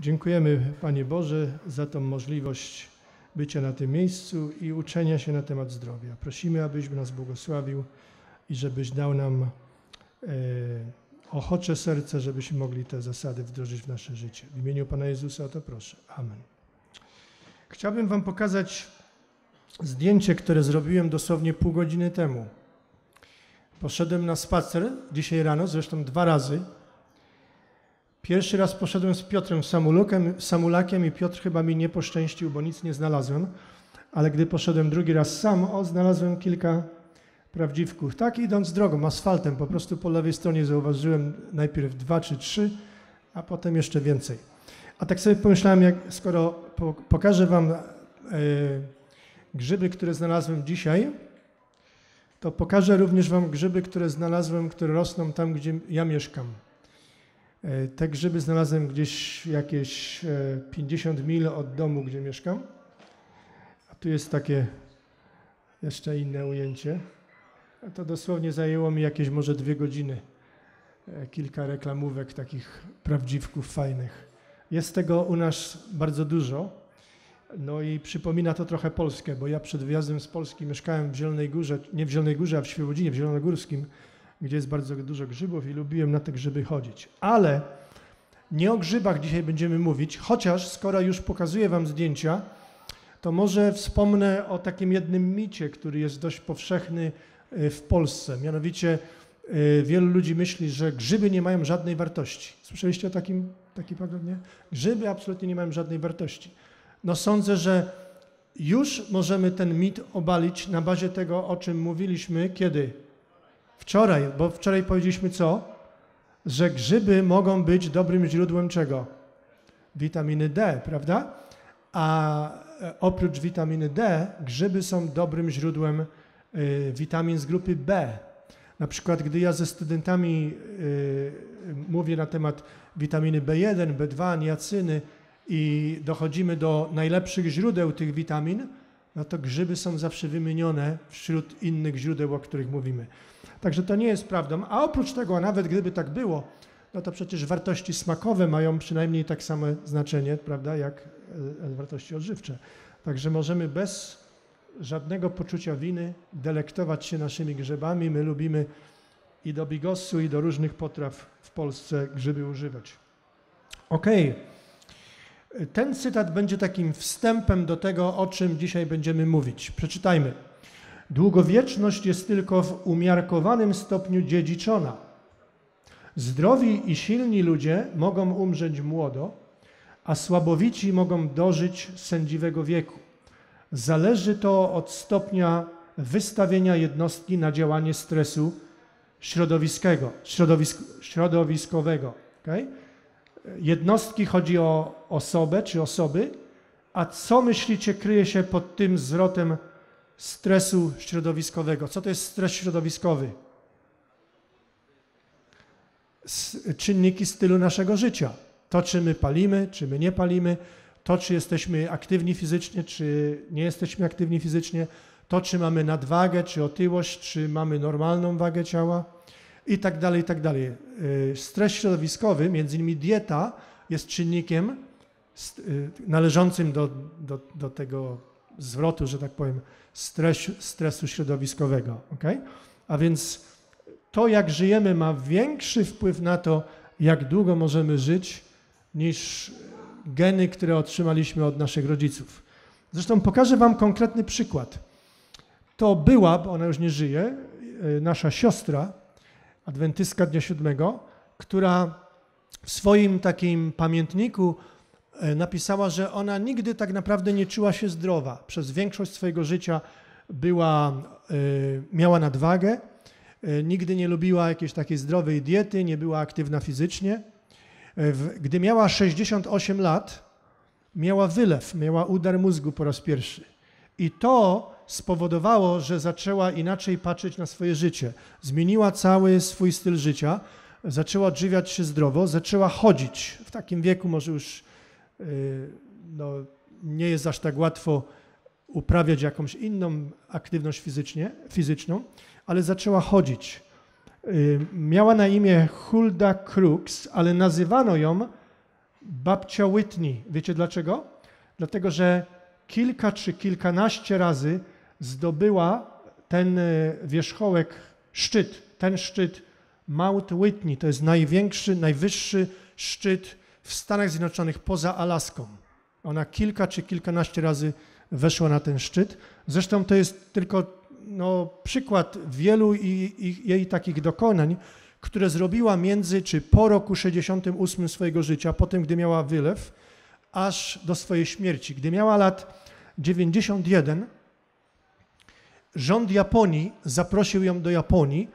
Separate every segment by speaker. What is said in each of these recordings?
Speaker 1: Dziękujemy, Panie Boże, za tą możliwość bycia na tym miejscu i uczenia się na temat zdrowia. Prosimy, abyś nas błogosławił i żebyś dał nam e, ochocze serce, żebyśmy mogli te zasady wdrożyć w nasze życie. W imieniu Pana Jezusa o to proszę. Amen. Chciałbym Wam pokazać zdjęcie, które zrobiłem dosłownie pół godziny temu. Poszedłem na spacer dzisiaj rano, zresztą dwa razy Pierwszy raz poszedłem z Piotrem Samulukiem, Samulakiem i Piotr chyba mi nie poszczęścił, bo nic nie znalazłem. Ale gdy poszedłem drugi raz sam, o, znalazłem kilka prawdziwków. Tak idąc drogą, asfaltem, po prostu po lewej stronie zauważyłem najpierw dwa czy trzy, a potem jeszcze więcej. A tak sobie pomyślałem, jak, skoro pokażę Wam e, grzyby, które znalazłem dzisiaj, to pokażę również Wam grzyby, które znalazłem, które rosną tam, gdzie ja mieszkam. Te grzyby tak, znalazłem gdzieś jakieś 50 e, mil od domu, gdzie mieszkam. A tu jest takie jeszcze inne ujęcie. A to dosłownie zajęło mi jakieś może dwie godziny. E, kilka reklamówek takich prawdziwków fajnych. Jest tego u nas bardzo dużo. No i przypomina to trochę Polskę, bo ja przed wyjazdem z Polski mieszkałem w Zielonej Górze, nie w Zielonej Górze, a w Świebodzinie, w Zielonogórskim gdzie jest bardzo dużo grzybów i lubiłem na te grzyby chodzić. Ale nie o grzybach dzisiaj będziemy mówić, chociaż skoro już pokazuję Wam zdjęcia, to może wspomnę o takim jednym micie, który jest dość powszechny y, w Polsce. Mianowicie y, wielu ludzi myśli, że grzyby nie mają żadnej wartości. Słyszeliście o takim, taki pogląd, nie? Grzyby absolutnie nie mają żadnej wartości. No sądzę, że już możemy ten mit obalić na bazie tego, o czym mówiliśmy, kiedy Wczoraj, bo wczoraj powiedzieliśmy co? Że grzyby mogą być dobrym źródłem czego? Witaminy D, prawda? A e, oprócz witaminy D, grzyby są dobrym źródłem y, witamin z grupy B. Na przykład, gdy ja ze studentami y, y mówię na temat witaminy B1, B2, niacyny i dochodzimy do najlepszych źródeł tych witamin, no to grzyby są zawsze wymienione wśród innych źródeł, o których mówimy. Także to nie jest prawdą. A oprócz tego, a nawet gdyby tak było, no to przecież wartości smakowe mają przynajmniej tak samo znaczenie, prawda, jak e, wartości odżywcze. Także możemy bez żadnego poczucia winy delektować się naszymi grzybami. My lubimy i do bigosu, i do różnych potraw w Polsce grzyby używać. Okej. Okay. Ten cytat będzie takim wstępem do tego, o czym dzisiaj będziemy mówić. Przeczytajmy. Długowieczność jest tylko w umiarkowanym stopniu dziedziczona. Zdrowi i silni ludzie mogą umrzeć młodo, a słabowici mogą dożyć sędziwego wieku. Zależy to od stopnia wystawienia jednostki na działanie stresu środowiskowego. środowiskowego okay? jednostki, chodzi o osobę czy osoby, a co myślicie kryje się pod tym zwrotem stresu środowiskowego? Co to jest stres środowiskowy? czynniki stylu naszego życia. To, czy my palimy, czy my nie palimy, to, czy jesteśmy aktywni fizycznie, czy nie jesteśmy aktywni fizycznie, to, czy mamy nadwagę, czy otyłość, czy mamy normalną wagę ciała, i tak dalej, i tak dalej. E, stres środowiskowy, między innymi dieta, jest czynnikiem e, należącym do, do, do tego zwrotu, że tak powiem, stres, stresu środowiskowego. Okay? A więc to, jak żyjemy, ma większy wpływ na to, jak długo możemy żyć, niż geny, które otrzymaliśmy od naszych rodziców. Zresztą pokażę Wam konkretny przykład. To była, bo ona już nie żyje, e, nasza siostra, adwentystka dnia siódmego, która w swoim takim pamiętniku e, napisała, że ona nigdy tak naprawdę nie czuła się zdrowa. Przez większość swojego życia była, e, miała nadwagę, e, nigdy nie lubiła jakiejś takiej zdrowej diety, nie była aktywna fizycznie. Gdy miała 68 lat, miała wylew, miała udar mózgu po raz pierwszy. I to spowodowało, że zaczęła inaczej patrzeć na swoje życie. Zmieniła cały swój styl życia, zaczęła odżywiać się zdrowo, zaczęła chodzić. W takim wieku może już y, no, nie jest aż tak łatwo uprawiać jakąś inną aktywność fizycznie, fizyczną, ale zaczęła chodzić. Y, miała na imię Hulda Crooks, ale nazywano ją babcia Whitney. Wiecie dlaczego? Dlatego, że kilka czy kilkanaście razy zdobyła ten e, wierzchołek, szczyt, ten szczyt Mount Whitney, to jest największy, najwyższy szczyt w Stanach Zjednoczonych poza Alaską. Ona kilka czy kilkanaście razy weszła na ten szczyt. Zresztą to jest tylko no, przykład wielu i, i, jej takich dokonań, które zrobiła między czy po roku 68 swojego życia, po tym, gdy miała wylew, aż do swojej śmierci. Gdy miała lat 91, rząd Japonii zaprosił ją do Japonii,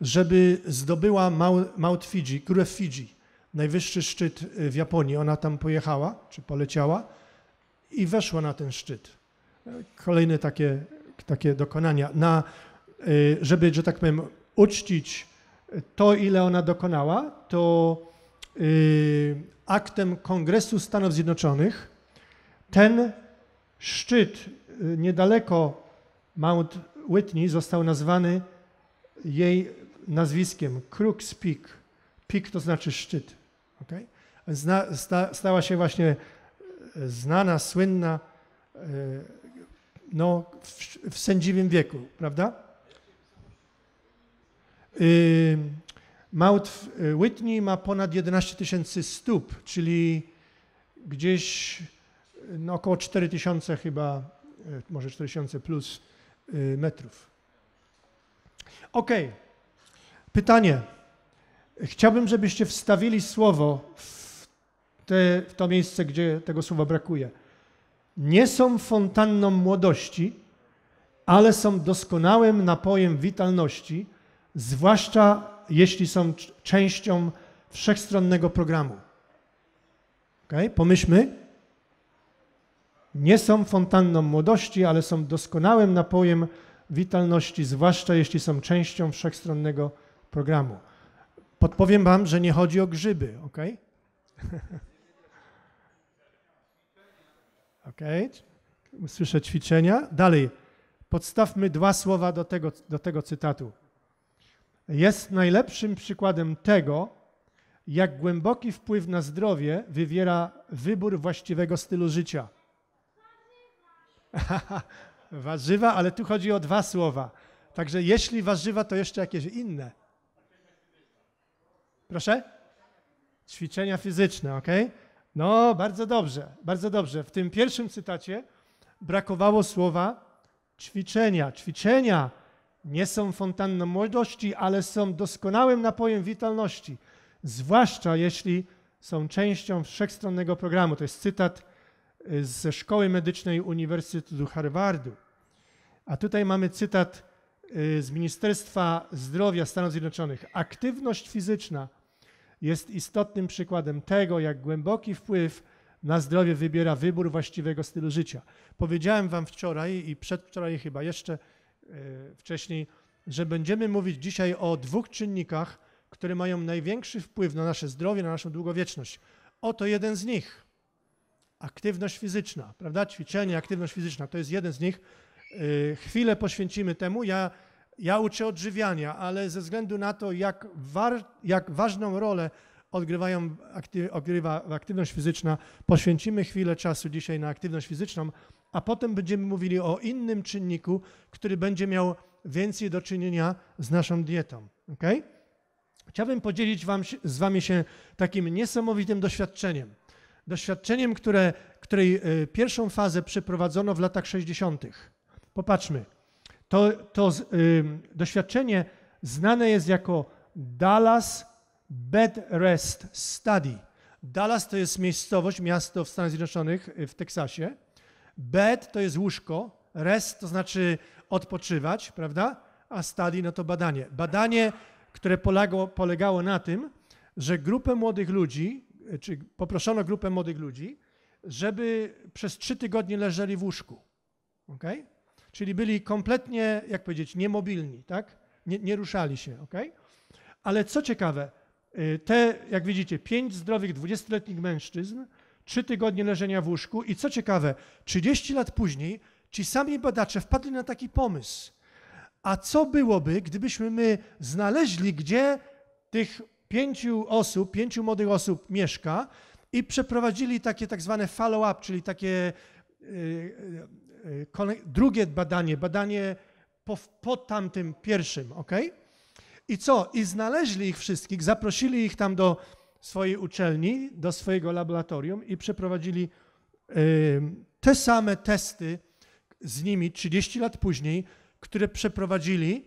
Speaker 1: żeby zdobyła Mount Fiji, górę Fiji, najwyższy szczyt y, w Japonii. Ona tam pojechała, czy poleciała i weszła na ten szczyt. Kolejne takie, takie dokonania, na, y, żeby, że tak powiem, uczcić to, ile ona dokonała, to y, aktem Kongresu Stanów Zjednoczonych ten szczyt niedaleko Mount Whitney został nazwany jej nazwiskiem Crooks Peak. Peak to znaczy szczyt. Okay? Zna, sta, stała się właśnie e, znana, słynna e, no, w, w sędziwym wieku, prawda? Y, Mount Whitney ma ponad 11 tysięcy stóp, czyli gdzieś no, około 4 tysiące chyba, e, może 4 tysiące plus Y, metrów. Ok. Pytanie. Chciałbym, żebyście wstawili słowo w, te, w to miejsce, gdzie tego słowa brakuje. Nie są fontanną młodości, ale są doskonałym napojem witalności, zwłaszcza jeśli są częścią wszechstronnego programu. Okay? Pomyślmy nie są fontanną młodości, ale są doskonałym napojem witalności, zwłaszcza jeśli są częścią wszechstronnego programu. Podpowiem Wam, że nie chodzi o grzyby, ok? ok, słyszę ćwiczenia. Dalej, podstawmy dwa słowa do tego, do tego cytatu. Jest najlepszym przykładem tego, jak głęboki wpływ na zdrowie wywiera wybór właściwego stylu życia – warzywa, ale tu chodzi o dwa słowa. Także jeśli warzywa, to jeszcze jakieś inne. Proszę? Ćwiczenia fizyczne, ok? No, bardzo dobrze, bardzo dobrze. W tym pierwszym cytacie brakowało słowa ćwiczenia. Ćwiczenia nie są fontanną młodości, ale są doskonałym napojem witalności, zwłaszcza jeśli są częścią wszechstronnego programu. To jest cytat ze Szkoły Medycznej Uniwersytetu Harvardu. A tutaj mamy cytat y, z Ministerstwa Zdrowia Stanów Zjednoczonych. Aktywność fizyczna jest istotnym przykładem tego, jak głęboki wpływ na zdrowie wybiera wybór właściwego stylu życia. Powiedziałem Wam wczoraj i przedwczoraj chyba jeszcze y, wcześniej, że będziemy mówić dzisiaj o dwóch czynnikach, które mają największy wpływ na nasze zdrowie, na naszą długowieczność. Oto jeden z nich – aktywność fizyczna, prawda? Ćwiczenie, aktywność fizyczna to jest jeden z nich. Y, chwilę poświęcimy temu. Ja, ja uczę odżywiania, ale ze względu na to, jak, war, jak ważną rolę odgrywają, akty, odgrywa aktywność fizyczna, poświęcimy chwilę czasu dzisiaj na aktywność fizyczną, a potem będziemy mówili o innym czynniku, który będzie miał więcej do czynienia z naszą dietą. Okay? Chciałbym podzielić wam, z Wami się takim niesamowitym doświadczeniem doświadczeniem, które, której e, pierwszą fazę przeprowadzono w latach 60. Popatrzmy. To, to e, doświadczenie znane jest jako Dallas Bed Rest Study. Dallas to jest miejscowość, miasto w Stanach Zjednoczonych, e, w Teksasie. Bed to jest łóżko, rest to znaczy odpoczywać, prawda? A study no to badanie. Badanie, które polegało, polegało na tym, że grupę młodych ludzi czy poproszono grupę młodych ludzi, żeby przez trzy tygodnie leżeli w łóżku. Okay? Czyli byli kompletnie, jak powiedzieć, niemobilni, tak? Nie, nie ruszali się. Okay? Ale co ciekawe, y, te, jak widzicie, pięć zdrowych 20-letnich mężczyzn, trzy tygodnie leżenia w łóżku i co ciekawe, 30 lat później ci sami badacze wpadli na taki pomysł. A co byłoby, gdybyśmy my znaleźli, gdzie tych pięciu osób, pięciu młodych osób mieszka i przeprowadzili takie tak zwane follow-up, czyli takie e, e, e, drugie badanie, badanie po, po tamtym pierwszym, ok? I co? I znaleźli ich wszystkich, zaprosili ich tam do swojej uczelni, do swojego laboratorium i przeprowadzili te same testy z nimi 30 lat później, które przeprowadzili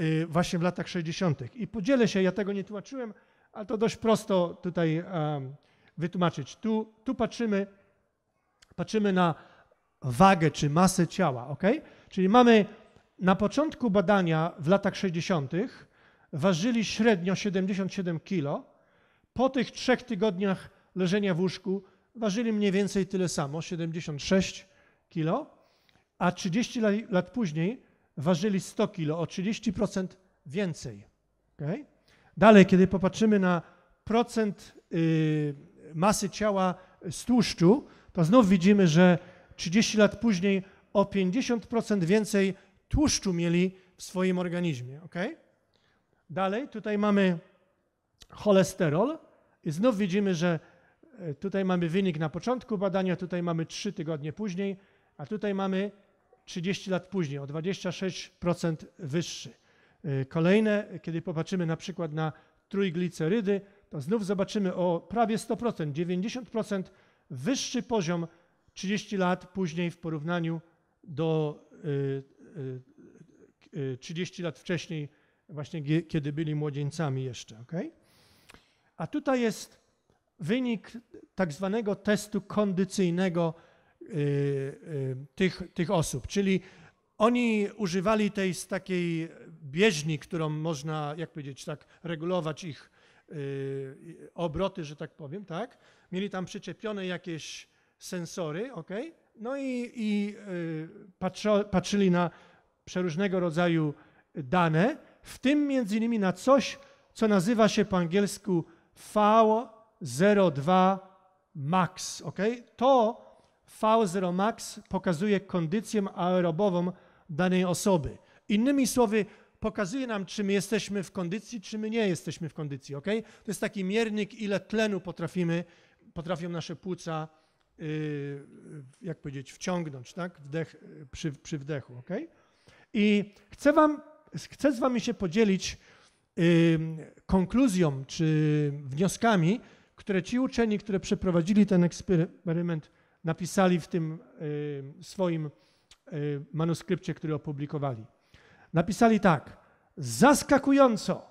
Speaker 1: Y, właśnie w latach 60. I podzielę się, ja tego nie tłumaczyłem, ale to dość prosto tutaj um, wytłumaczyć. Tu, tu patrzymy, patrzymy na wagę czy masę ciała, ok? Czyli mamy na początku badania w latach 60. ważyli średnio 77 kg, po tych trzech tygodniach leżenia w łóżku ważyli mniej więcej tyle samo, 76 kg, a 30 lat później ważyli 100 kilo o 30% więcej. Okay? Dalej, kiedy popatrzymy na procent y, masy ciała z tłuszczu, to znów widzimy, że 30 lat później o 50% więcej tłuszczu mieli w swoim organizmie. Okay? Dalej, tutaj mamy cholesterol i znów widzimy, że y, tutaj mamy wynik na początku badania, tutaj mamy 3 tygodnie później, a tutaj mamy 30 lat później o 26% wyższy. Y, kolejne, kiedy popatrzymy na przykład na trójglicerydy, to znów zobaczymy o prawie 100%, 90% wyższy poziom 30 lat później w porównaniu do 30 y, y, lat wcześniej, właśnie kiedy byli młodzieńcami jeszcze. Okay? A tutaj jest wynik tak zwanego testu kondycyjnego Y, y, tych, tych osób. Czyli oni używali tej takiej bieżni, którą można, jak powiedzieć, tak regulować ich y, obroty, że tak powiem, tak? Mieli tam przyczepione jakieś sensory, ok? No i, i patrzyli na przeróżnego rodzaju dane, w tym między innymi na coś, co nazywa się po angielsku V02 Max, ok? To V0 max pokazuje kondycję aerobową danej osoby. Innymi słowy, pokazuje nam, czy my jesteśmy w kondycji, czy my nie jesteśmy w kondycji. ok? To jest taki miernik, ile tlenu potrafimy, potrafią nasze płuca, yy, jak powiedzieć, wciągnąć tak? Wdech, y, przy, przy wdechu. ok? I chcę, wam, chcę z Wami się podzielić yy, konkluzją czy wnioskami, które ci uczeni, które przeprowadzili ten eksperyment, napisali w tym y, swoim y, manuskrypcie, który opublikowali. Napisali tak: Zaskakująco!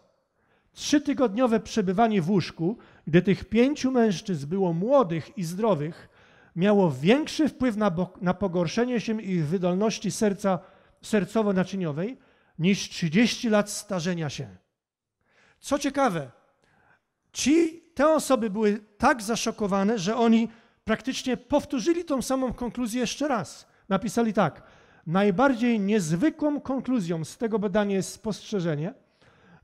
Speaker 1: Trzytygodniowe przebywanie w łóżku, gdy tych pięciu mężczyzn było młodych i zdrowych, miało większy wpływ na, na pogorszenie się ich wydolności serca sercowo-naczyniowej niż 30 lat starzenia się. Co ciekawe, ci, te osoby były tak zaszokowane, że oni praktycznie powtórzyli tą samą konkluzję jeszcze raz. Napisali tak: Najbardziej niezwykłą konkluzją z tego badania jest spostrzeżenie,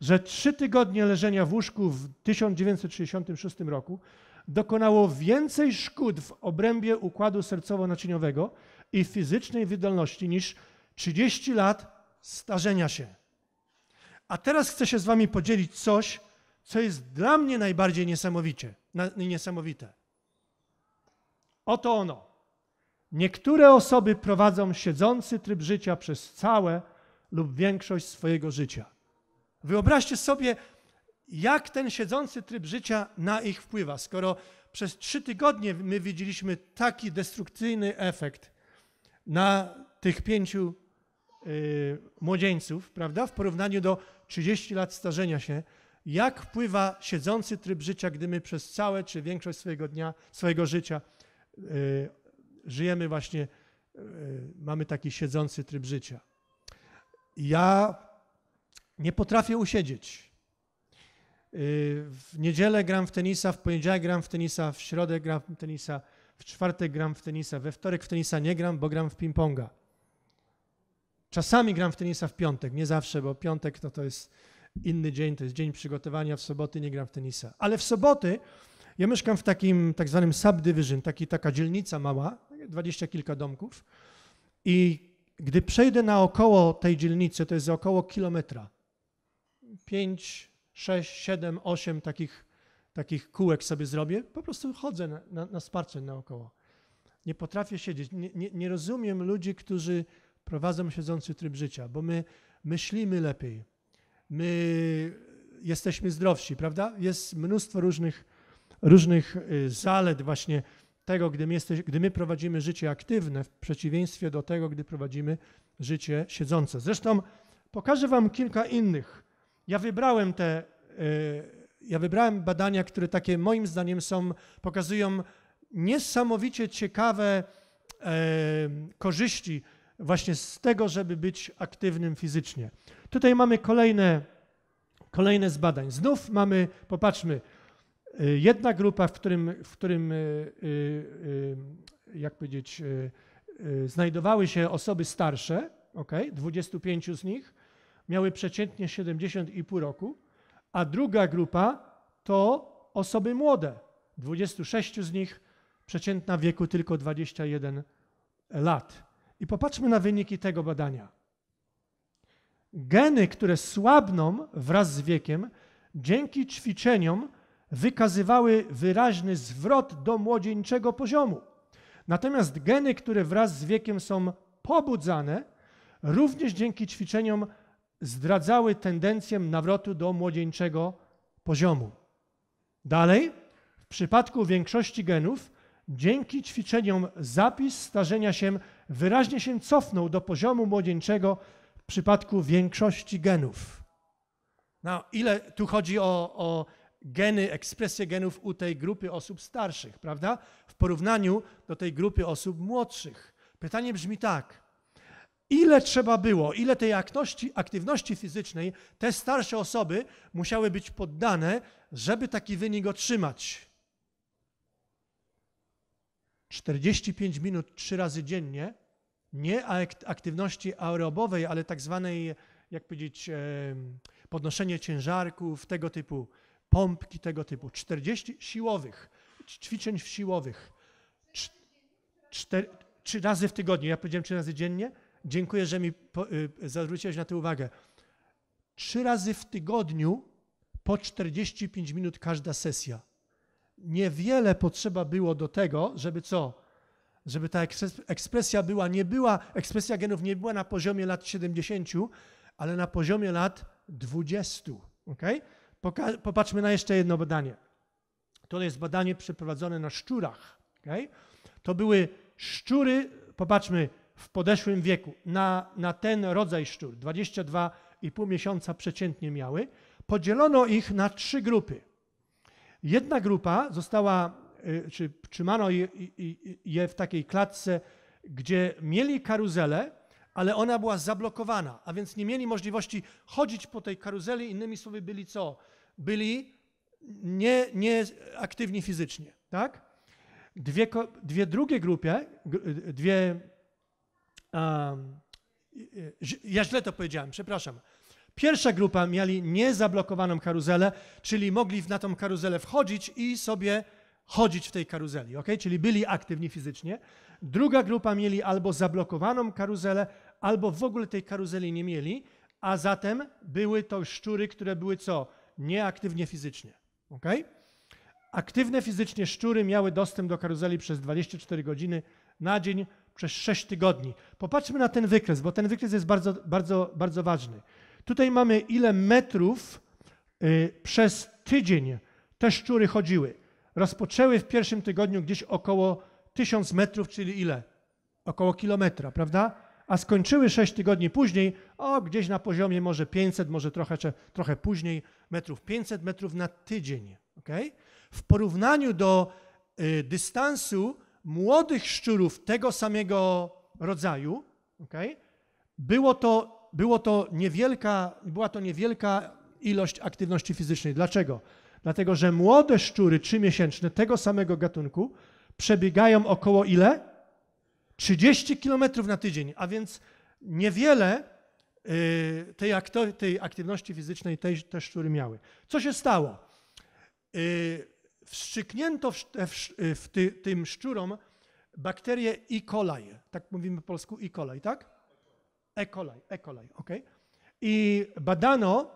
Speaker 1: że trzy tygodnie leżenia w łóżku w 1966 roku dokonało więcej szkód w obrębie układu sercowo-naczyniowego i fizycznej wydolności niż 30 lat starzenia się. A teraz chcę się z Wami podzielić coś, co jest dla mnie najbardziej niesamowicie, niesamowite. Oto ono. Niektóre osoby prowadzą siedzący tryb życia przez całe lub większość swojego życia. Wyobraźcie sobie, jak ten siedzący tryb życia na ich wpływa. Skoro przez trzy tygodnie my widzieliśmy taki destrukcyjny efekt na tych pięciu yy, młodzieńców, prawda, w porównaniu do 30 lat starzenia się, jak wpływa siedzący tryb życia, gdy my przez całe czy większość swojego dnia, swojego życia Y, żyjemy właśnie, y, mamy taki siedzący tryb życia. Ja nie potrafię usiedzieć. Y, w niedzielę gram w tenisa, w poniedziałek gram w tenisa, w środę gram w tenisa, w czwartek gram w tenisa, we wtorek w tenisa nie gram, bo gram w ping-ponga. Czasami gram w tenisa w piątek, nie zawsze, bo piątek to to jest inny dzień, to jest dzień przygotowania, w soboty nie gram w tenisa. Ale w soboty ja mieszkam w takim tak zwanym subdivision, taki, taka dzielnica mała, dwadzieścia kilka domków i gdy przejdę naokoło tej dzielnicy, to jest około kilometra, pięć, sześć, siedem, osiem takich, takich kółek sobie zrobię, po prostu chodzę na, na, na sparcie naokoło. Nie potrafię siedzieć, nie, nie, nie rozumiem ludzi, którzy prowadzą siedzący tryb życia, bo my myślimy lepiej, my jesteśmy zdrowsi, prawda? Jest mnóstwo różnych różnych y, zalet właśnie tego, gdy my, jesteś, gdy my prowadzimy życie aktywne, w przeciwieństwie do tego, gdy prowadzimy życie siedzące. Zresztą pokażę Wam kilka innych. Ja wybrałem te, y, ja wybrałem badania, które takie moim zdaniem są, pokazują niesamowicie ciekawe e, korzyści właśnie z tego, żeby być aktywnym fizycznie. Tutaj mamy kolejne, kolejne z badań. Znów mamy, popatrzmy, Y, jedna grupa, w którym, w którym y, y, jak powiedzieć, znajdowały się osoby starsze, okay, 25 z nich, miały przeciętnie 70,5 roku, a druga grupa to osoby młode, 26 z nich przeciętna wieku tylko 21 lat. I popatrzmy na wyniki tego badania. Geny, które słabną wraz z wiekiem, dzięki ćwiczeniom wykazywały wyraźny zwrot do młodzieńczego poziomu. Natomiast geny, które wraz z wiekiem są pobudzane, również dzięki ćwiczeniom zdradzały tendencję nawrotu do młodzieńczego poziomu. Dalej, w przypadku większości genów, dzięki ćwiczeniom zapis starzenia się wyraźnie się cofnął do poziomu młodzieńczego w przypadku większości genów. No, ile tu chodzi o, o geny, ekspresję genów u tej grupy osób starszych, prawda? W porównaniu do tej grupy osób młodszych. Pytanie brzmi tak. Ile trzeba było, ile tej aktywności, aktywności fizycznej te starsze osoby musiały być poddane, żeby taki wynik otrzymać? 45 minut trzy razy dziennie, nie aktywności aerobowej, ale tak zwanej, jak powiedzieć, podnoszenie ciężarków, tego typu pompki tego typu. 40 siłowych, ćwiczeń siłowych. trzy razy w tygodniu. Ja powiedziałem trzy razy dziennie. Dziękuję, że mi po, y, zwróciłeś na to uwagę. Trzy razy w tygodniu po 45 minut każda sesja. Niewiele potrzeba było do tego, żeby co? Żeby ta ekspresja była, nie była, ekspresja genów nie była na poziomie lat 70, ale na poziomie lat 20. Okay? Poka popatrzmy na jeszcze jedno badanie. To jest badanie przeprowadzone na szczurach. Okay? To były szczury, popatrzmy, w podeszłym wieku, na, na ten rodzaj szczur, 22,5 miesiąca przeciętnie miały, podzielono ich na trzy grupy. Jedna grupa została, y, czy trzymano je, je w takiej klatce, gdzie mieli karuzelę, ale ona była zablokowana, a więc nie mieli możliwości chodzić po tej karuzeli, innymi słowy byli co? byli nieaktywni nie, nie aktywni fizycznie, tak? Dwie, dwie drugie grupy, dwie, um, ja źle to powiedziałem, przepraszam. Pierwsza grupa mieli niezablokowaną karuzelę, czyli mogli na tą karuzelę wchodzić i sobie chodzić w tej karuzeli, ok? Czyli byli aktywni fizycznie. Druga grupa mieli albo zablokowaną karuzelę, albo w ogóle tej karuzeli nie mieli, a zatem były to szczury, które były co? nieaktywnie fizycznie. ok? Aktywne fizycznie szczury miały dostęp do karuzeli przez 24 godziny na dzień przez 6 tygodni. Popatrzmy na ten wykres, bo ten wykres jest bardzo, bardzo, bardzo ważny. Tutaj mamy ile metrów y, przez tydzień te szczury chodziły. Rozpoczęły w pierwszym tygodniu gdzieś około 1000 metrów, czyli ile? Około kilometra, prawda? a skończyły 6 tygodni później, o gdzieś na poziomie może 500, może trochę, trochę później metrów, 500 metrów na tydzień. Okay? W porównaniu do y, dystansu młodych szczurów tego samego rodzaju, okay, było, to, było to niewielka, była to niewielka ilość aktywności fizycznej. Dlaczego? Dlatego, że młode szczury trzymiesięczne tego samego gatunku przebiegają około ile? 30 km na tydzień, a więc niewiele y, tej, tej aktywności fizycznej tej, te szczury miały. Co się stało? Y, wstrzyknięto w, w, y, w ty, tym szczurom bakterię E. coli, tak mówimy po polsku E. coli, tak? E. coli, E. coli, ok? I badano,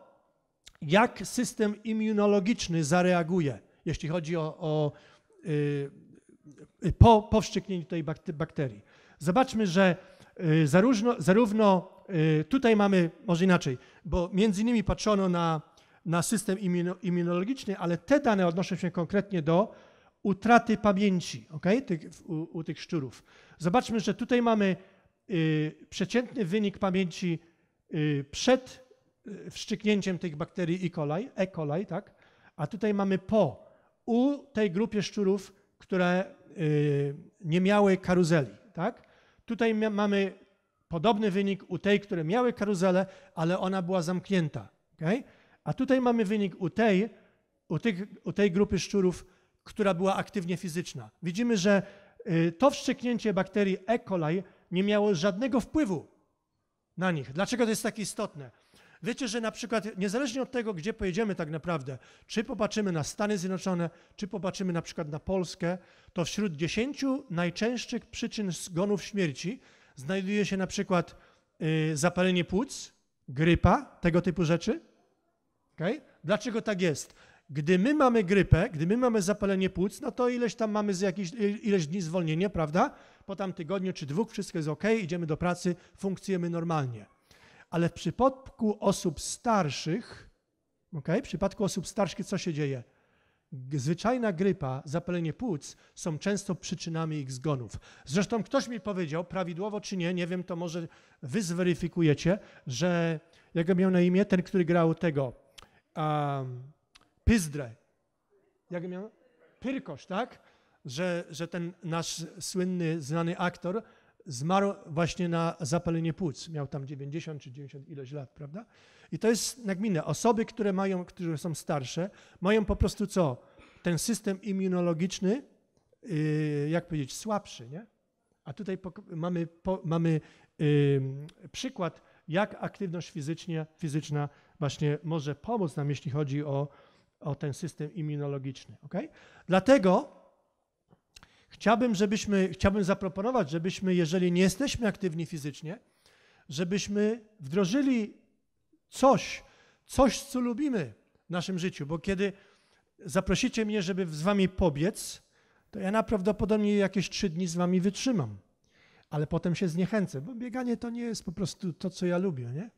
Speaker 1: jak system immunologiczny zareaguje, jeśli chodzi o, o po, po wstrzyknięciu tej bakterii. Zobaczmy, że y, zarówno, zarówno y, tutaj mamy, może inaczej, bo między innymi patrzono na, na system immunologiczny, ale te dane odnoszą się konkretnie do utraty pamięci okay? tych, u, u, tych szczurów. Zobaczmy, że tutaj mamy y, przeciętny wynik pamięci y, przed y, wstrzyknięciem tych bakterii E. coli, e. coli tak? a tutaj mamy po u tej grupie szczurów, które nie miały karuzeli. Tak? Tutaj mamy podobny wynik u tej, które miały karuzelę, ale ona była zamknięta. Okay? A tutaj mamy wynik u tej, u, tych, u tej grupy szczurów, która była aktywnie fizyczna. Widzimy, że y, to wstrzyknięcie bakterii E. coli nie miało żadnego wpływu na nich. Dlaczego to jest takie istotne? Wiecie, że na przykład niezależnie od tego, gdzie pojedziemy tak naprawdę, czy popatrzymy na Stany Zjednoczone, czy popatrzymy na przykład na Polskę, to wśród dziesięciu najczęstszych przyczyn zgonów śmierci znajduje się na przykład y, zapalenie płuc, grypa, tego typu rzeczy. Okay? Dlaczego tak jest? Gdy my mamy grypę, gdy my mamy zapalenie płuc, no to ileś tam mamy z ileś dni zwolnienia, prawda? Po tam tygodniu czy dwóch wszystko jest ok, idziemy do pracy, funkcjonujemy normalnie. Ale w przypadku osób starszych, okay, w przypadku osób starszych co się dzieje? Zwyczajna grypa, zapalenie płuc są często przyczynami ich zgonów. Zresztą ktoś mi powiedział, prawidłowo czy nie, nie wiem, to może wy zweryfikujecie, że jak miał na imię, ten, który grał tego, um, Pyzdrę, jak miał? Pyrkosz, tak? Że, że ten nasz słynny, znany aktor zmarł właśnie na zapalenie płuc. Miał tam 90 czy 90 ileś lat, prawda? I to jest nagminne. Osoby, które mają, które są starsze, mają po prostu co? Ten system immunologiczny, y, jak powiedzieć, słabszy, nie? A tutaj mamy, mamy przykład, jak aktywność fizyczna właśnie może pomóc nam, jeśli chodzi o, o ten system immunologiczny. Okay? Dlatego Chciałbym, żebyśmy, chciałbym zaproponować, żebyśmy, jeżeli nie jesteśmy aktywni fizycznie, żebyśmy wdrożyli coś, coś, co lubimy w naszym życiu, bo kiedy zaprosicie mnie, żeby z wami pobiec, to ja najprawdopodobniej jakieś trzy dni z wami wytrzymam, ale potem się zniechęcę, bo bieganie to nie jest po prostu to, co ja lubię, nie?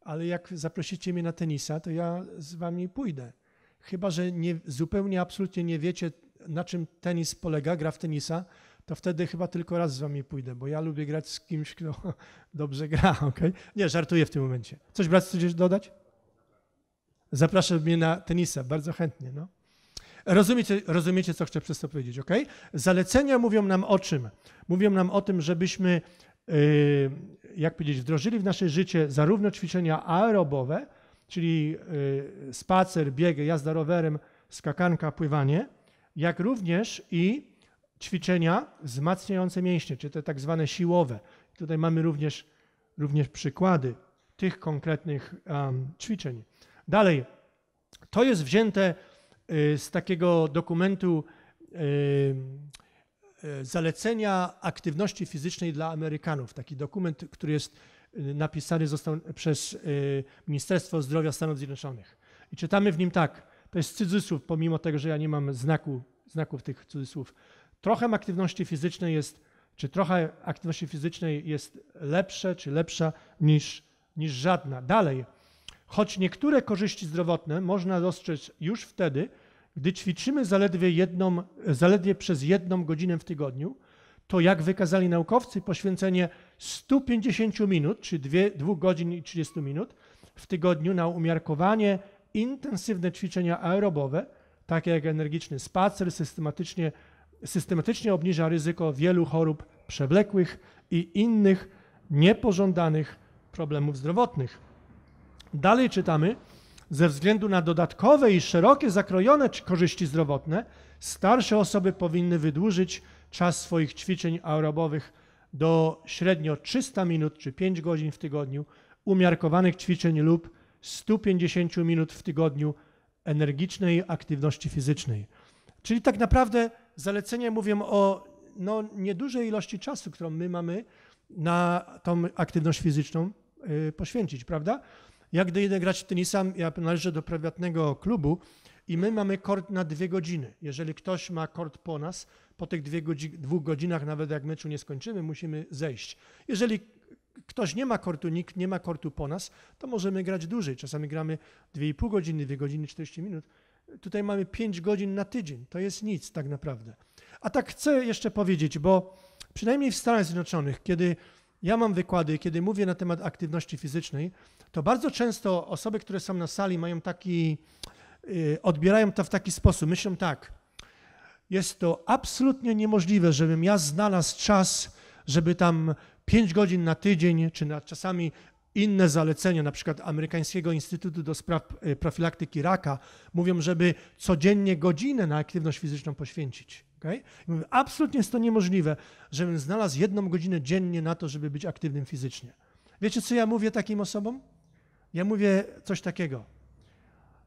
Speaker 1: Ale jak zaprosicie mnie na tenisa, to ja z wami pójdę. Chyba, że nie, zupełnie, absolutnie nie wiecie, na czym tenis polega, gra w tenisa, to wtedy chyba tylko raz z wami pójdę, bo ja lubię grać z kimś, kto dobrze gra, okay? Nie, żartuję w tym momencie. Coś, brat, chcesz dodać? Zapraszam mnie na tenisa, bardzo chętnie, no. Rozumiecie, rozumiecie, co chcę przez to powiedzieć, ok? Zalecenia mówią nam o czym? Mówią nam o tym, żebyśmy, yy, jak powiedzieć, wdrożyli w nasze życie zarówno ćwiczenia aerobowe, czyli yy, spacer, bieg, jazda rowerem, skakanka, pływanie, jak również i ćwiczenia wzmacniające mięśnie, czy te tak zwane siłowe. Tutaj mamy również, również przykłady tych konkretnych um, ćwiczeń. Dalej, to jest wzięte y, z takiego dokumentu y, y, zalecenia aktywności fizycznej dla Amerykanów. Taki dokument, który jest napisany został przez Ministerstwo Zdrowia Stanów Zjednoczonych. I czytamy w nim tak. To jest cudzysłów, pomimo tego, że ja nie mam znaku, znaków tych cudzysłów. Trochę aktywności fizycznej jest, czy trochę aktywności fizycznej jest lepsze, czy lepsza niż, niż żadna. Dalej, choć niektóre korzyści zdrowotne można dostrzec już wtedy, gdy ćwiczymy zaledwie, jedną, zaledwie przez jedną godzinę w tygodniu, to jak wykazali naukowcy, poświęcenie 150 minut, czy 2, 2 godzin i 30 minut w tygodniu na umiarkowanie intensywne ćwiczenia aerobowe, takie jak energiczny spacer, systematycznie, systematycznie obniża ryzyko wielu chorób przewlekłych i innych niepożądanych problemów zdrowotnych. Dalej czytamy, ze względu na dodatkowe i szerokie zakrojone korzyści zdrowotne, starsze osoby powinny wydłużyć czas swoich ćwiczeń aerobowych do średnio 300 minut czy 5 godzin w tygodniu, umiarkowanych ćwiczeń lub 150 minut w tygodniu energicznej aktywności fizycznej. Czyli tak naprawdę zalecenia mówią o no, niedużej ilości czasu, którą my mamy na tą aktywność fizyczną y, poświęcić, prawda? Jak gdy idę grać w tenisa, ja należę do prywatnego klubu i my mamy kort na dwie godziny. Jeżeli ktoś ma kort po nas, po tych dwie godzi dwóch godzinach, nawet jak meczu nie skończymy, musimy zejść. Jeżeli ktoś nie ma kortu, nikt nie ma kortu po nas, to możemy grać dłużej. Czasami gramy 2,5 godziny, 2 godziny 40 minut. Tutaj mamy 5 godzin na tydzień. To jest nic tak naprawdę. A tak chcę jeszcze powiedzieć, bo przynajmniej w Stanach Zjednoczonych, kiedy ja mam wykłady, kiedy mówię na temat aktywności fizycznej, to bardzo często osoby, które są na sali, mają taki, y, odbierają to w taki sposób. Myślą tak, jest to absolutnie niemożliwe, żebym ja znalazł czas, żeby tam 5 godzin na tydzień, czy na czasami inne zalecenia, na przykład Amerykańskiego Instytutu do Spraw e, Profilaktyki Raka, mówią, żeby codziennie godzinę na aktywność fizyczną poświęcić. Okay? Mówię, absolutnie jest to niemożliwe, żebym znalazł jedną godzinę dziennie na to, żeby być aktywnym fizycznie. Wiecie, co ja mówię takim osobom? Ja mówię coś takiego.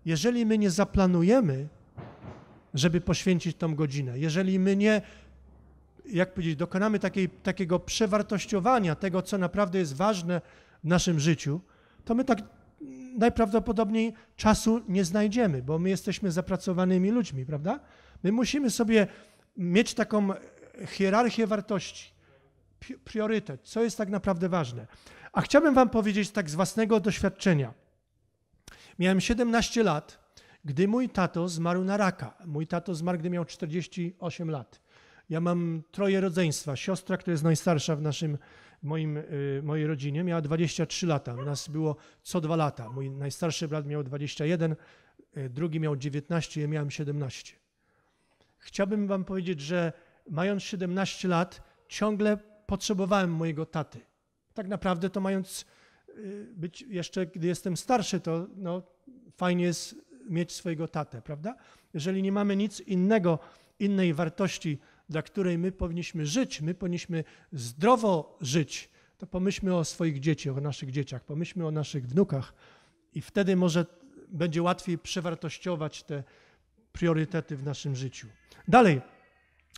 Speaker 1: Jeżeli my nie zaplanujemy, żeby poświęcić tą godzinę, jeżeli my nie jak powiedzieć, dokonamy takiej, takiego przewartościowania tego, co naprawdę jest ważne w naszym życiu, to my tak najprawdopodobniej czasu nie znajdziemy, bo my jesteśmy zapracowanymi ludźmi, prawda? My musimy sobie mieć taką hierarchię wartości, priorytet, co jest tak naprawdę ważne. A chciałbym Wam powiedzieć tak z własnego doświadczenia. Miałem 17 lat, gdy mój tato zmarł na raka. Mój tato zmarł, gdy miał 48 lat. Ja mam troje rodzeństwa. Siostra, która jest najstarsza w naszym, moim, y, mojej rodzinie, miała 23 lata. U nas było co dwa lata. Mój najstarszy brat miał 21, y, drugi miał 19, ja miałem 17. Chciałbym wam powiedzieć, że mając 17 lat, ciągle potrzebowałem mojego taty. Tak naprawdę to mając y, być jeszcze, gdy jestem starszy, to no, fajnie jest mieć swojego tatę, prawda? Jeżeli nie mamy nic innego, innej wartości dla której my powinniśmy żyć, my powinniśmy zdrowo żyć, to pomyślmy o swoich dzieciach, o naszych dzieciach, pomyślmy o naszych wnukach i wtedy może będzie łatwiej przewartościować te priorytety w naszym życiu. Dalej,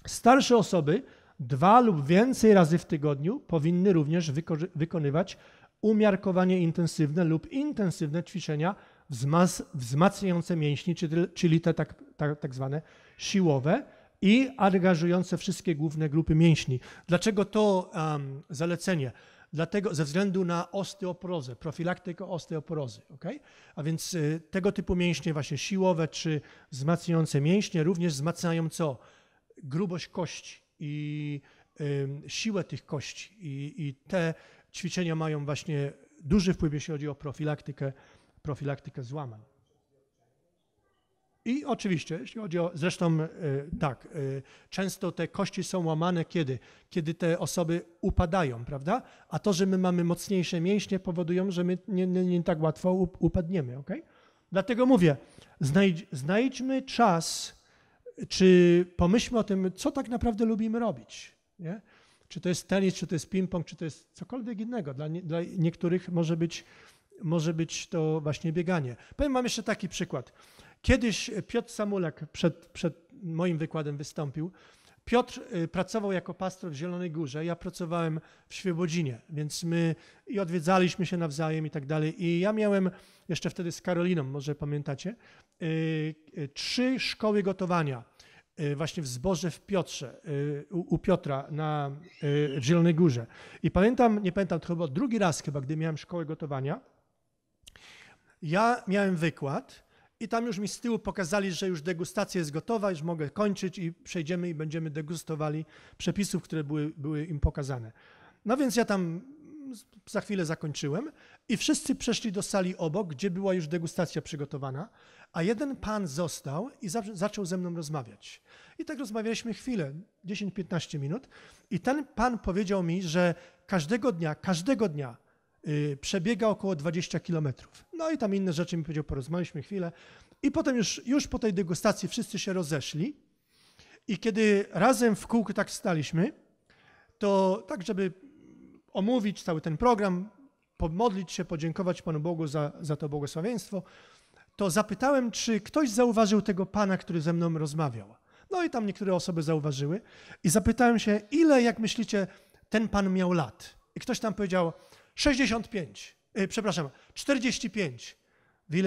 Speaker 1: starsze osoby dwa lub więcej razy w tygodniu powinny również wykonywać umiarkowanie intensywne lub intensywne ćwiczenia wzmacniające mięśnie, czyli te tak, tak, tak zwane siłowe, i angażujące wszystkie główne grupy mięśni. Dlaczego to um, zalecenie? Dlatego ze względu na osteoporozę, profilaktykę osteoporozy, okay? a więc y, tego typu mięśnie właśnie siłowe czy wzmacniające mięśnie również wzmacniają co? Grubość kości i y, siłę tych kości I, i te ćwiczenia mają właśnie duży wpływ, jeśli chodzi o profilaktykę, profilaktykę złamań. I oczywiście, jeśli chodzi o, zresztą e, tak, e, często te kości są łamane kiedy? Kiedy te osoby upadają, prawda? A to, że my mamy mocniejsze mięśnie powodują, że my nie, nie, nie tak łatwo upadniemy, ok? Dlatego mówię, znajdź, znajdźmy czas, czy pomyślmy o tym, co tak naprawdę lubimy robić, nie? Czy to jest tenis, czy to jest ping-pong, czy to jest cokolwiek innego. Dla, nie, dla niektórych może być, może być to właśnie bieganie. Powiem, mam jeszcze taki przykład. Kiedyś Piotr Samulek przed, przed moim wykładem wystąpił. Piotr y, pracował jako pastor w Zielonej Górze, ja pracowałem w Świebodzinie, więc my i odwiedzaliśmy się nawzajem i tak dalej. I ja miałem jeszcze wtedy z Karoliną, może pamiętacie, y, y, trzy szkoły gotowania właśnie w zborze w Piotrze, u, Piotra na w Zielonej Górze. I pamiętam, nie pamiętam, to chyba drugi raz chyba, gdy miałem szkołę gotowania, ja miałem wykład i tam już mi z tyłu pokazali, że już degustacja jest gotowa, już mogę kończyć i przejdziemy i będziemy degustowali przepisów, które były, były im pokazane. No więc ja tam za chwilę zakończyłem i wszyscy przeszli do sali obok, gdzie była już degustacja przygotowana, a jeden pan został i za, zaczął ze mną rozmawiać. I tak rozmawialiśmy chwilę, 10-15 minut i ten pan powiedział mi, że każdego dnia, każdego dnia Y, przebiega około 20 km. No i tam inne rzeczy mi powiedział, porozmawialiśmy chwilę. I potem już, już po tej degustacji wszyscy się rozeszli. I kiedy razem w kółku tak staliśmy, to tak, żeby omówić cały ten program, pomodlić się, podziękować Panu Bogu za, za to błogosławieństwo, to zapytałem, czy ktoś zauważył tego Pana, który ze mną rozmawiał. No i tam niektóre osoby zauważyły. I zapytałem się, ile, jak myślicie, ten Pan miał lat. I ktoś tam powiedział, 65, y, przepraszam, 45.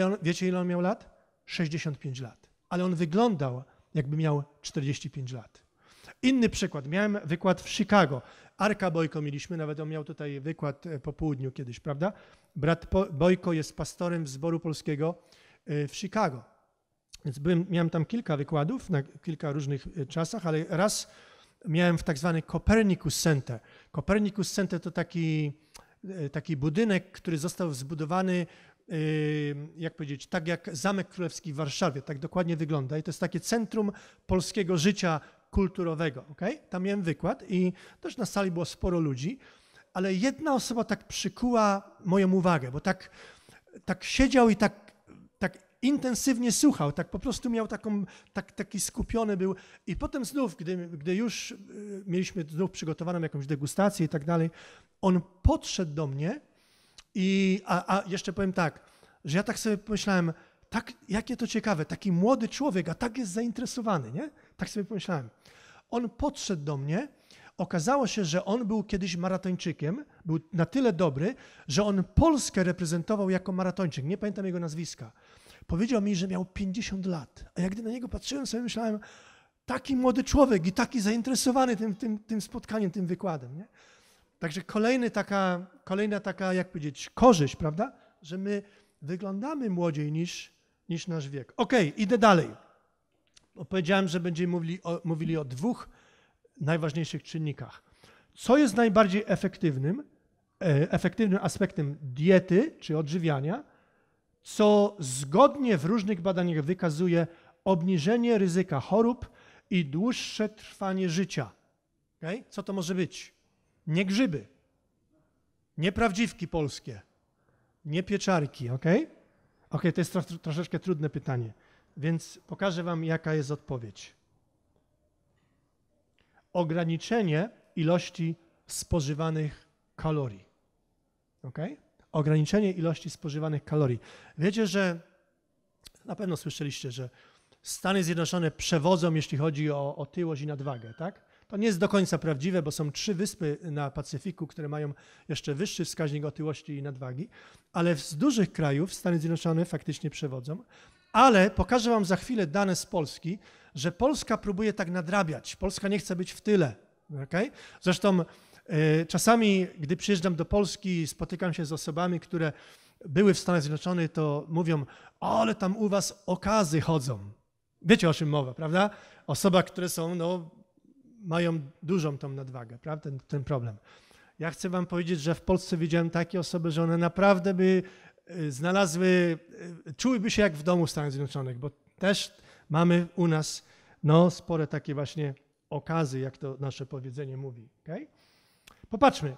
Speaker 1: on, wiecie, ile on miał lat? 65 lat. Ale on wyglądał, jakby miał 45 lat. Inny przykład. Miałem wykład w Chicago. Arka Bojko mieliśmy, nawet on miał tutaj wykład e, po południu kiedyś, prawda? Brat Bojko jest pastorem w zboru polskiego e, w Chicago. Więc byłem, miałem tam kilka wykładów na kilka różnych e, czasach, ale raz miałem w tak zwany Copernicus Center. Copernicus Center to taki E, taki budynek, który został zbudowany, e, jak powiedzieć, tak jak Zamek Królewski w Warszawie, tak dokładnie wygląda. I to jest takie centrum polskiego życia kulturowego. Okay? Tam miałem wykład i też na sali było sporo ludzi, ale jedna osoba tak przykuła moją uwagę, bo tak, tak siedział i tak intensywnie słuchał, tak po prostu miał taką, tak, taki skupiony był. I potem znów, gdy, gdy już y, mieliśmy znów przygotowaną jakąś degustację i tak dalej, on podszedł do mnie i, a, a jeszcze powiem tak, że ja tak sobie pomyślałem, tak, jakie to ciekawe, taki młody człowiek, a tak jest zainteresowany, nie? Tak sobie pomyślałem. On podszedł do mnie, okazało się, że on był kiedyś maratończykiem, był na tyle dobry, że on Polskę reprezentował jako maratończyk, nie pamiętam jego nazwiska. Powiedział mi, że miał 50 lat. A jak gdy na niego patrzyłem, sobie myślałem, taki młody człowiek i taki zainteresowany tym, tym, tym spotkaniem, tym wykładem. Nie? Także kolejny taka, kolejna taka, jak powiedzieć, korzyść, prawda? Że my wyglądamy młodziej niż, niż nasz wiek. Okej, okay, idę dalej. Powiedziałem, że będziemy mówili o, mówili o dwóch najważniejszych czynnikach. Co jest najbardziej efektywnym, e, efektywnym aspektem diety czy odżywiania co zgodnie w różnych badaniach wykazuje obniżenie ryzyka chorób i dłuższe trwanie życia. Okay? Co to może być? Nie grzyby, nie prawdziwki polskie, nie pieczarki, ok? Ok, to jest tro, troszeczkę trudne pytanie, więc pokażę Wam, jaka jest odpowiedź. Ograniczenie ilości spożywanych kalorii. Okay? ograniczenie ilości spożywanych kalorii. Wiecie, że na pewno słyszeliście, że Stany Zjednoczone przewodzą, jeśli chodzi o otyłość i nadwagę, tak? To nie jest do końca prawdziwe, bo są trzy wyspy na Pacyfiku, które mają jeszcze wyższy wskaźnik otyłości i nadwagi, ale z dużych krajów Stany Zjednoczone faktycznie przewodzą. Ale pokażę Wam za chwilę dane z Polski, że Polska próbuje tak nadrabiać. Polska nie chce być w tyle. Okay? Zresztą E, czasami, gdy przyjeżdżam do Polski, spotykam się z osobami, które były w Stanach Zjednoczonych, to mówią, ale tam u was okazy chodzą. Wiecie, o czym mowa, prawda? Osoba, które są, no, mają dużą tą nadwagę, prawda? Ten, ten problem. Ja chcę wam powiedzieć, że w Polsce widziałem takie osoby, że one naprawdę by e, znalazły, e, czułyby się jak w domu w Stanach Zjednoczonych, bo też mamy u nas no, spore takie właśnie okazy, jak to nasze powiedzenie mówi. Okay? Popatrzmy.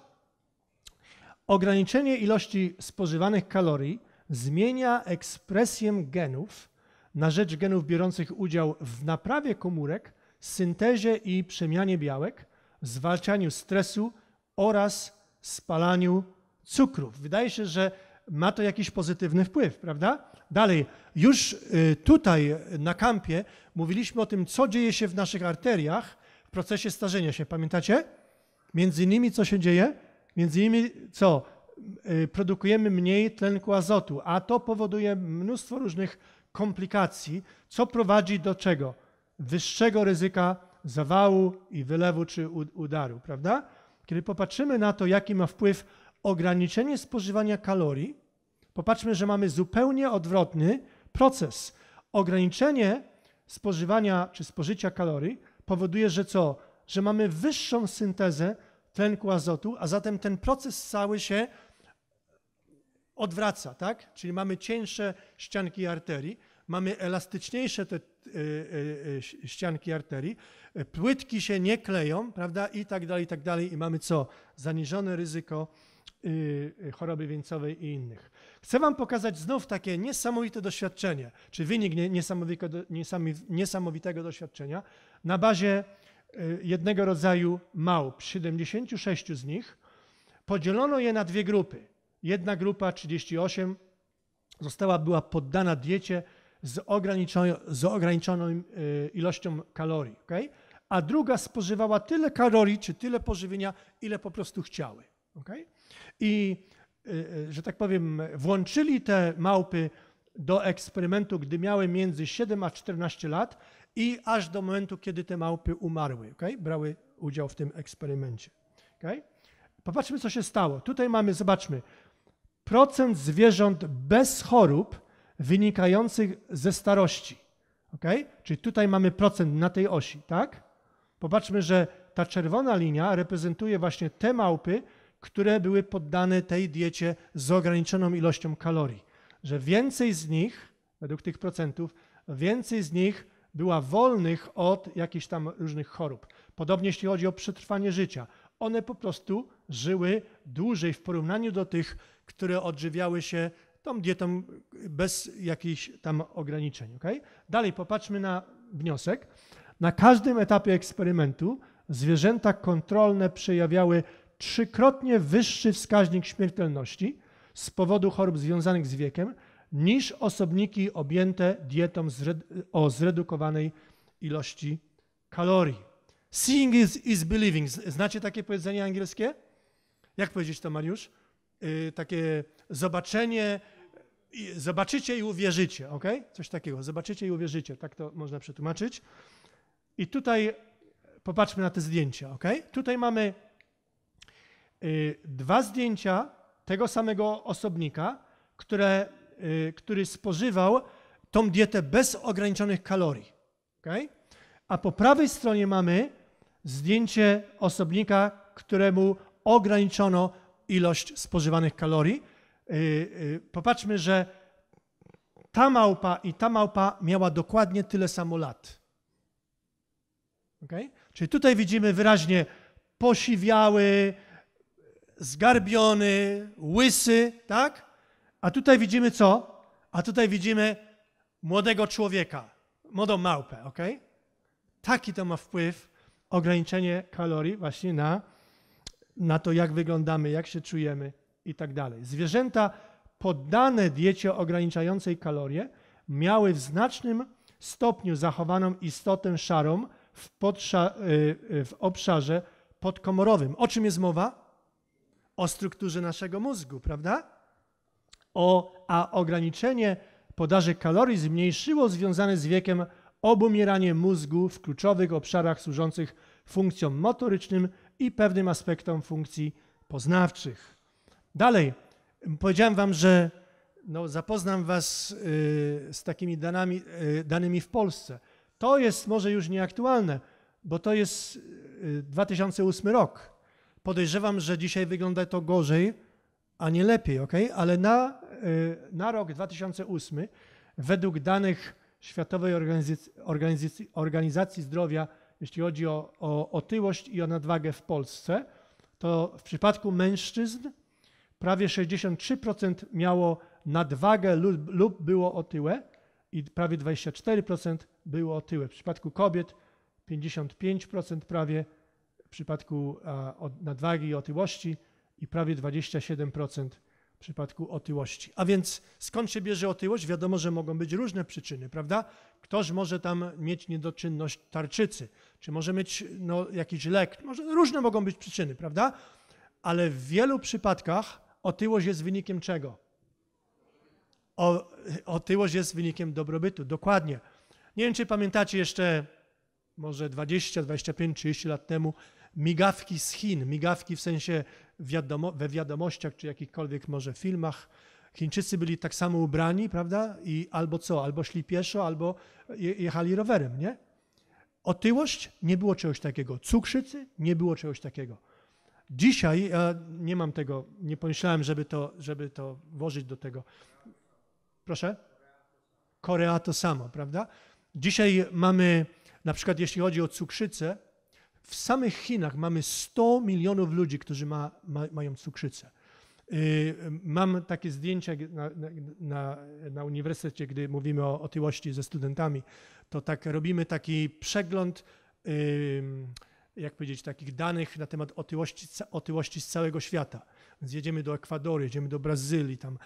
Speaker 1: Ograniczenie ilości spożywanych kalorii zmienia ekspresję genów na rzecz genów biorących udział w naprawie komórek, syntezie i przemianie białek, zwalczaniu stresu oraz spalaniu cukrów. Wydaje się, że ma to jakiś pozytywny wpływ, prawda? Dalej, już y, tutaj y, na kampie mówiliśmy o tym, co dzieje się w naszych arteriach w procesie starzenia się. Pamiętacie? Między innymi co się dzieje? Między innymi co? Y, produkujemy mniej tlenku azotu, a to powoduje mnóstwo różnych komplikacji, co prowadzi do czego? Wyższego ryzyka zawału i wylewu czy udaru, prawda? Kiedy popatrzymy na to, jaki ma wpływ ograniczenie spożywania kalorii, popatrzmy, że mamy zupełnie odwrotny proces. Ograniczenie spożywania czy spożycia kalorii powoduje, że co? że mamy wyższą syntezę tlenku azotu, a zatem ten proces cały się odwraca, tak? Czyli mamy cieńsze ścianki arterii, mamy elastyczniejsze te e, e, e, ścianki arterii, płytki się nie kleją, prawda? I tak dalej, i tak dalej. I mamy co? Zaniżone ryzyko y, y, choroby wieńcowej i innych. Chcę Wam pokazać znów takie niesamowite doświadczenie, czy wynik niesamowitego, niesamowitego doświadczenia na bazie Y, jednego rodzaju małp, 76 z nich, podzielono je na dwie grupy. Jedna grupa, 38, została była poddana diecie z, ograniczoną, z ograniczoną y, ilością kalorii, okay? a druga spożywała tyle kalorii czy tyle pożywienia, ile po prostu chciały. Okay? I, y, że tak powiem, włączyli te małpy do eksperymentu, gdy miały między 7 a 14 lat i aż do momentu, kiedy te małpy umarły, okay? brały udział w tym eksperymencie. Okay? Popatrzmy, co się stało. Tutaj mamy, zobaczmy, procent zwierząt bez chorób wynikających ze starości. Okay? Czyli tutaj mamy procent na tej osi, tak? Popatrzmy, że ta czerwona linia reprezentuje właśnie te małpy, które były poddane tej diecie z ograniczoną ilością kalorii. Że więcej z nich, według tych procentów, więcej z nich była wolnych od jakichś tam różnych chorób. Podobnie jeśli chodzi o przetrwanie życia. One po prostu żyły dłużej w porównaniu do tych, które odżywiały się tą dietą bez jakichś tam ograniczeń. Okay? Dalej popatrzmy na wniosek. Na każdym etapie eksperymentu zwierzęta kontrolne przejawiały trzykrotnie wyższy wskaźnik śmiertelności z powodu chorób związanych z wiekiem niż osobniki objęte dietą o zredukowanej ilości kalorii. Seeing is, is believing. Znacie takie powiedzenie angielskie? Jak powiedzieć to, Mariusz? Yy, takie zobaczenie, zobaczycie i uwierzycie, ok? Coś takiego, zobaczycie i uwierzycie, tak to można przetłumaczyć. I tutaj popatrzmy na te zdjęcia, ok? Tutaj mamy y, dwa zdjęcia tego samego osobnika, które Y, który spożywał tą dietę bez ograniczonych kalorii. Okay? A po prawej stronie mamy zdjęcie osobnika, któremu ograniczono ilość spożywanych kalorii. Y, y, popatrzmy, że ta małpa i ta małpa miała dokładnie tyle samo lat. Okay? Czyli tutaj widzimy wyraźnie posiwiały, zgarbiony, łysy, tak? A tutaj widzimy co? A tutaj widzimy młodego człowieka, młodą małpę, ok? Taki to ma wpływ ograniczenie kalorii właśnie na, na to, jak wyglądamy, jak się czujemy i tak dalej. Zwierzęta poddane diecie ograniczającej kalorie miały w znacznym stopniu zachowaną istotę szarą w, y, y, w obszarze podkomorowym. O czym jest mowa? O strukturze naszego mózgu, prawda? o, a ograniczenie podaży kalorii zmniejszyło związane z wiekiem obumieranie mózgu w kluczowych obszarach służących funkcjom motorycznym i pewnym aspektom funkcji poznawczych. Dalej, powiedziałem Wam, że no, zapoznam Was y, z takimi danami, y, danymi w Polsce. To jest może już nieaktualne, bo to jest y, 2008 rok. Podejrzewam, że dzisiaj wygląda to gorzej, a nie lepiej, ok? Ale na Y, na rok 2008 według danych Światowej Organizacji, Zdrowia, jeśli chodzi o, o otyłość i o nadwagę w Polsce, to w przypadku mężczyzn prawie 63% miało nadwagę lub, lub było otyłe i prawie 24% było otyłe. W przypadku kobiet 55% prawie, w przypadku nadwagi i otyłości i prawie 27% w przypadku otyłości. A więc skąd się bierze otyłość? Wiadomo, że mogą być różne przyczyny, prawda? Ktoś może tam mieć niedoczynność tarczycy, czy może mieć no, jakiś lek, może, różne mogą być przyczyny, prawda? Ale w wielu przypadkach otyłość jest wynikiem czego? O, otyłość jest wynikiem dobrobytu, dokładnie. Nie wiem, czy pamiętacie jeszcze może 20, 25, 30 lat temu migawki z Chin, migawki w sensie wiadomo, we wiadomościach czy jakichkolwiek może filmach. Chińczycy byli tak samo ubrani, prawda? I albo co? Albo szli pieszo, albo jechali rowerem, nie? Otyłość? Nie było czegoś takiego. Cukrzycy? Nie było czegoś takiego. Dzisiaj, ja nie mam tego, nie pomyślałem, żeby to, żeby to włożyć do tego. Proszę? Korea to samo, prawda? Dzisiaj mamy, na przykład jeśli chodzi o cukrzycę, w samych Chinach mamy 100 milionów ludzi, którzy ma, ma, mają cukrzycę. Y, mam takie zdjęcia na, na, na uniwersytecie, gdy mówimy o otyłości ze studentami, to tak robimy taki przegląd, jak powiedzieć, takich danych na temat otyłości, otyłości z całego świata. Więc jedziemy do Ekwadoru, jedziemy do Brazylii, tam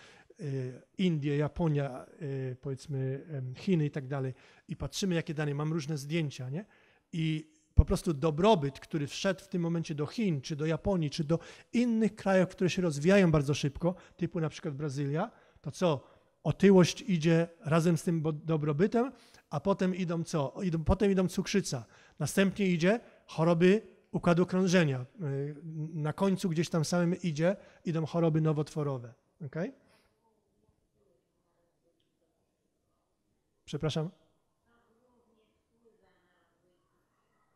Speaker 1: y, Indie, Japonia, y, powiedzmy Chiny i tak dalej. I patrzymy, jakie dane, mam różne zdjęcia, nie? I po prostu dobrobyt, który wszedł w tym momencie do Chin, czy do Japonii, czy do innych krajów, które się rozwijają bardzo szybko, typu na przykład Brazylia, to co? Otyłość idzie razem z tym dobrobytem, a potem idą co? Idą, potem idą cukrzyca. Następnie idzie choroby układu krążenia. Y, na końcu gdzieś tam samym idzie, idą choroby nowotworowe. Okay? Przepraszam?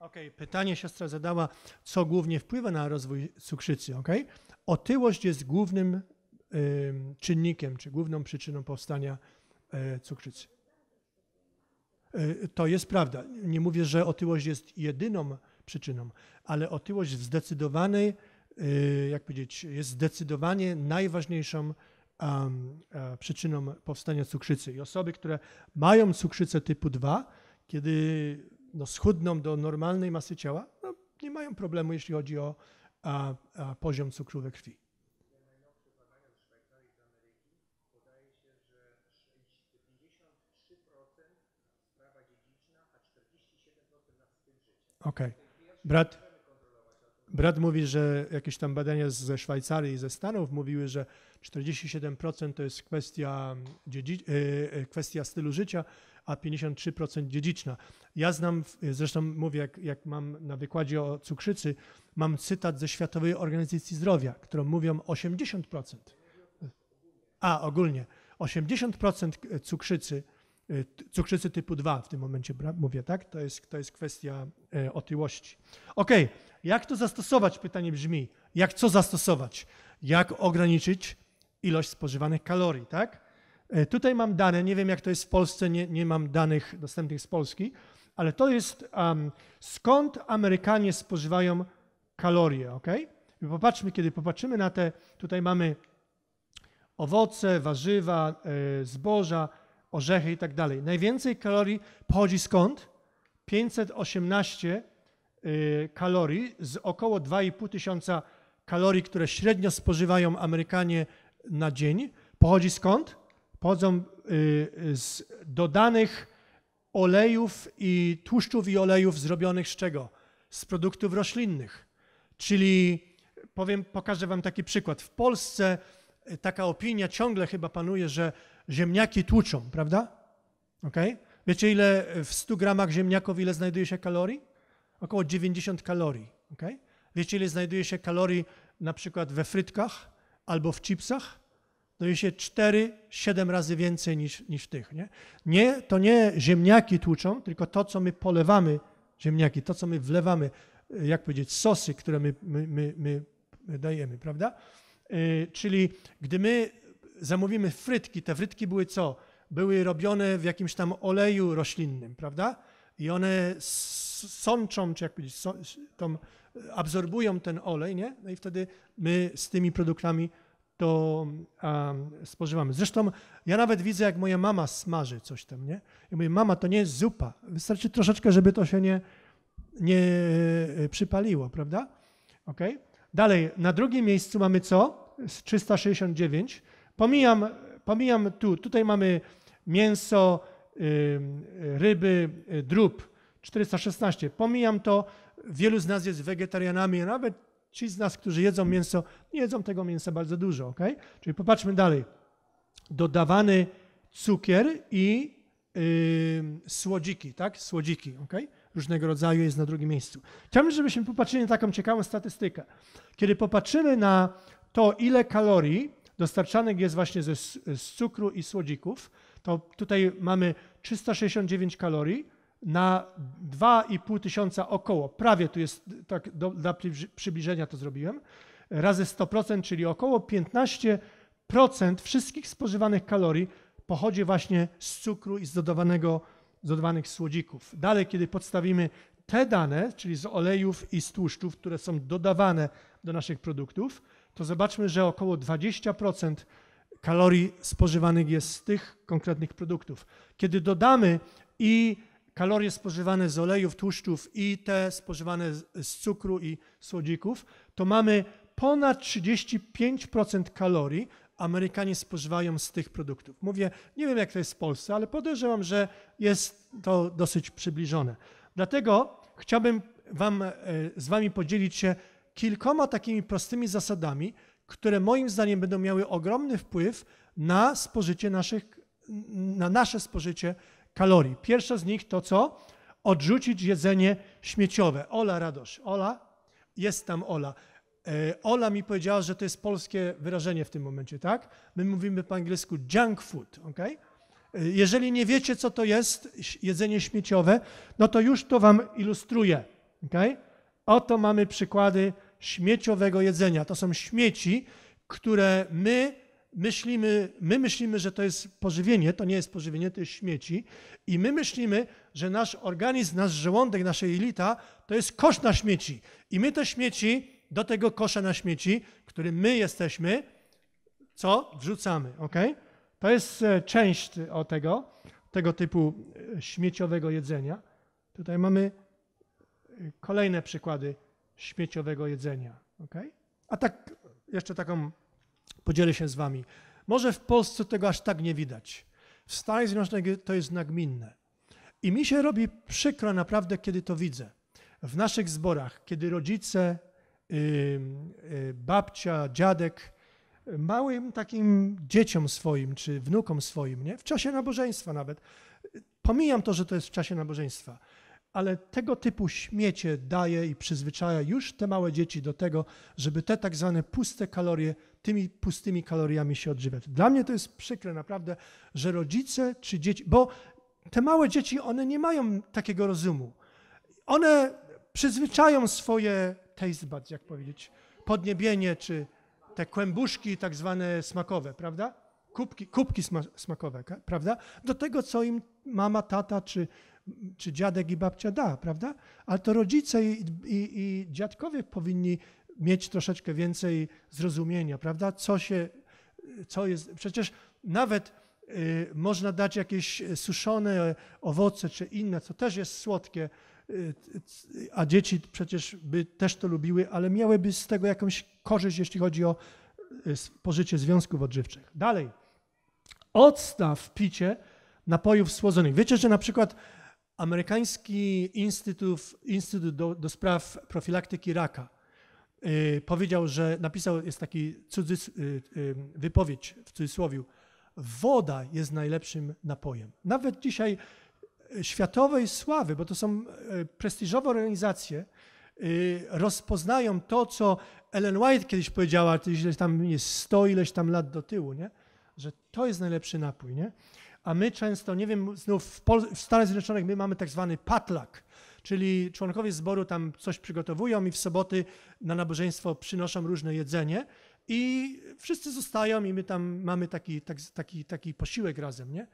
Speaker 1: Okej, okay, pytanie siostra zadała, co głównie wpływa na rozwój cukrzycy, okej? Okay? Otyłość jest głównym y, czynnikiem, czy główną przyczyną powstania y, cukrzycy. Y, to jest prawda. Nie mówię, że otyłość jest jedyną przyczyną, ale otyłość w zdecydowanej, y, jak powiedzieć, jest zdecydowanie najważniejszą przyczyną powstania cukrzycy. I osoby, które mają cukrzycę typu 2, kiedy no, schudną do normalnej masy ciała, no, nie mają problemu, jeśli chodzi o a, a poziom cukru we krwi. Okej. Okay. Brat, brat mówi, że jakieś tam badania ze Szwajcarii i ze Stanów mówiły, że 47% to jest kwestia, e, e, kwestia stylu życia, a 53% dziedziczna. Ja znam, zresztą mówię, jak, jak mam na wykładzie o cukrzycy, mam cytat ze Światowej Organizacji Zdrowia, którą mówią 80%. A, ogólnie. 80% cukrzycy, y, cukrzycy typu 2 w tym momencie mówię, tak? To jest, to jest kwestia y, otyłości. Ok, jak to zastosować? Pytanie brzmi, jak co zastosować? Jak ograniczyć ilość spożywanych kalorii, tak? E, tutaj mam dane, nie wiem jak to jest w Polsce, nie, nie mam danych dostępnych z Polski, ale to jest um, skąd Amerykanie spożywają kalorie, ok? I popatrzmy, kiedy popatrzymy na te, tutaj mamy owoce, warzywa, y, zboża, orzechy i tak dalej. Najwięcej kalorii pochodzi skąd? 518 y, e, kalorii z około 2,5 tysiąca kalorii, które średnio spożywają Amerykanie na dzień. Pochodzi skąd? pochodzą y, z dodanych olejów i tłuszczów i olejów zrobionych z czego? Z produktów roślinnych. Czyli powiem, pokażę wam taki przykład. W Polsce y, taka opinia ciągle chyba panuje, że ziemniaki tłuczą, prawda? Okay? Wiecie, ile w 100 gramach ziemniaków ile znajduje się kalorii? Około 90 kalorii. Okay? Wiecie, ile znajduje się kalorii na przykład we frytkach albo w chipsach? daje no się 4-7 razy więcej niż, niż tych. Nie? nie, to nie ziemniaki tłuczą, tylko to, co my polewamy, ziemniaki, to, co my wlewamy, y, jak powiedzieć, sosy, które my, my, my, my dajemy, prawda? Y, czyli gdy my zamówimy frytki, te frytki były co? Były robione w jakimś tam oleju roślinnym, prawda? I one sączą, czy jak powiedzieć, tą, absorbują ten olej, nie? No i wtedy my z tymi produktami to um, spożywamy. Zresztą ja nawet widzę, jak moja mama smaży coś tam, nie? Ja mówię, mama, to nie jest zupa. Wystarczy troszeczkę, żeby to się nie, nie e, przypaliło, prawda? Ok? Dalej, na drugim miejscu mamy co? 369. Pomijam, pomijam tu, tutaj mamy mięso, ryby, e, drób. 416. Pomijam to, wielu z nas jest wegetarianami, a nawet Ci z nas, którzy jedzą mięso, nie jedzą tego mięsa bardzo dużo, ok? Czyli popatrzmy dalej. Dodawany cukier i yy, słodziki, tak? Słodziki, ok? Różnego rodzaju jest na drugim miejscu. Chciałbym, żebyśmy popatrzyli na taką ciekawą statystykę. Kiedy popatrzymy na to, ile kalorii dostarczanych jest właśnie ze, z cukru i słodzików, to tutaj mamy 369 kalorii, na 2,5 tysiąca około, prawie tu jest, tak do, dla przybliżenia to zrobiłem, razy 100%, czyli około 15% wszystkich spożywanych kalorii pochodzi właśnie z cukru i z dodawanego, z dodawanych słodzików. Dalej, kiedy podstawimy te dane, czyli z olejów i z tłuszczów, które są dodawane do naszych produktów, to zobaczmy, że około 20% kalorii spożywanych jest z tych konkretnych produktów. Kiedy dodamy i kalorie spożywane z olejów, tłuszczów i te spożywane z cukru i słodzików, to mamy ponad 35% kalorii Amerykanie spożywają z tych produktów. Mówię, nie wiem jak to jest w Polsce, ale podejrzewam, że jest to dosyć przybliżone. Dlatego chciałbym wam, e, z Wami podzielić się kilkoma takimi prostymi zasadami, które moim zdaniem będą miały ogromny wpływ na spożycie naszych, na nasze spożycie kalorii. Pierwsza z nich to co? Odrzucić jedzenie śmieciowe. Ola Radosz. Ola? Jest tam Ola. E, Ola mi powiedziała, że to jest polskie wyrażenie w tym momencie, tak? My mówimy po angielsku junk food, ok? E, jeżeli nie wiecie, co to jest jedzenie śmieciowe, no to już to wam ilustruję, ok? Oto mamy przykłady śmieciowego jedzenia. To są śmieci, które my myślimy, my myślimy, że to jest pożywienie, to nie jest pożywienie, to jest śmieci i my myślimy, że nasz organizm, nasz żołądek, nasze jelita to jest kosz na śmieci i my te śmieci do tego kosza na śmieci, który my jesteśmy, co? Wrzucamy, ok? To jest e, część e, o tego, tego typu e, śmieciowego jedzenia. Tutaj mamy kolejne przykłady śmieciowego jedzenia, ok? A tak, jeszcze taką Podzielę się z wami. Może w Polsce tego aż tak nie widać. W Stanach Zjednoczonych to jest nagminne. I mi się robi przykro naprawdę, kiedy to widzę. W naszych zborach, kiedy rodzice, yy, yy, babcia, dziadek małym takim dzieciom swoim czy wnukom swoim, nie? w czasie nabożeństwa nawet, pomijam to, że to jest w czasie nabożeństwa, ale tego typu śmiecie daje i przyzwyczaja już te małe dzieci do tego, żeby te tak zwane puste kalorie tymi pustymi kaloriami się odżywiać. Dla mnie to jest przykre naprawdę, że rodzice czy dzieci, bo te małe dzieci, one nie mają takiego rozumu. One przyzwyczają swoje taste buds, jak powiedzieć, podniebienie czy te kłębuszki tak zwane smakowe, prawda? Kubki, kubki smakowe, prawda? Do tego, co im mama, tata czy, czy dziadek i babcia da, prawda? Ale to rodzice i, i, i dziadkowie powinni mieć troszeczkę więcej zrozumienia, prawda? Co się, co jest. Przecież nawet y, można dać jakieś suszone owoce czy inne, co też jest słodkie, y, a dzieci przecież by też to lubiły, ale miałyby z tego jakąś korzyść, jeśli chodzi o y, spożycie związków odżywczych. Dalej. Odstaw picie napojów słodzonych. Wiecie, że na przykład amerykański Instytut, Instytut do, do Spraw Profilaktyki Raka Y, powiedział, że napisał, jest taki cudzys, y, y, wypowiedź w cudzysłowie, woda jest najlepszym napojem. Nawet dzisiaj światowej sławy, bo to są prestiżowe organizacje, rozpoznają to, co Ellen White kiedyś powiedziała, kiedyś tam nie, sto ileś tam lat do tyłu, nie? że to jest najlepszy napój. Nie? A my często, nie wiem, znów w, w Stanach Zjednoczonych my mamy tak zwany patlak, czyli członkowie zboru tam coś przygotowują i w soboty na nabożeństwo przynoszą różne jedzenie i wszyscy zostają i my tam mamy taki, tak, taki, taki posiłek razem, nie?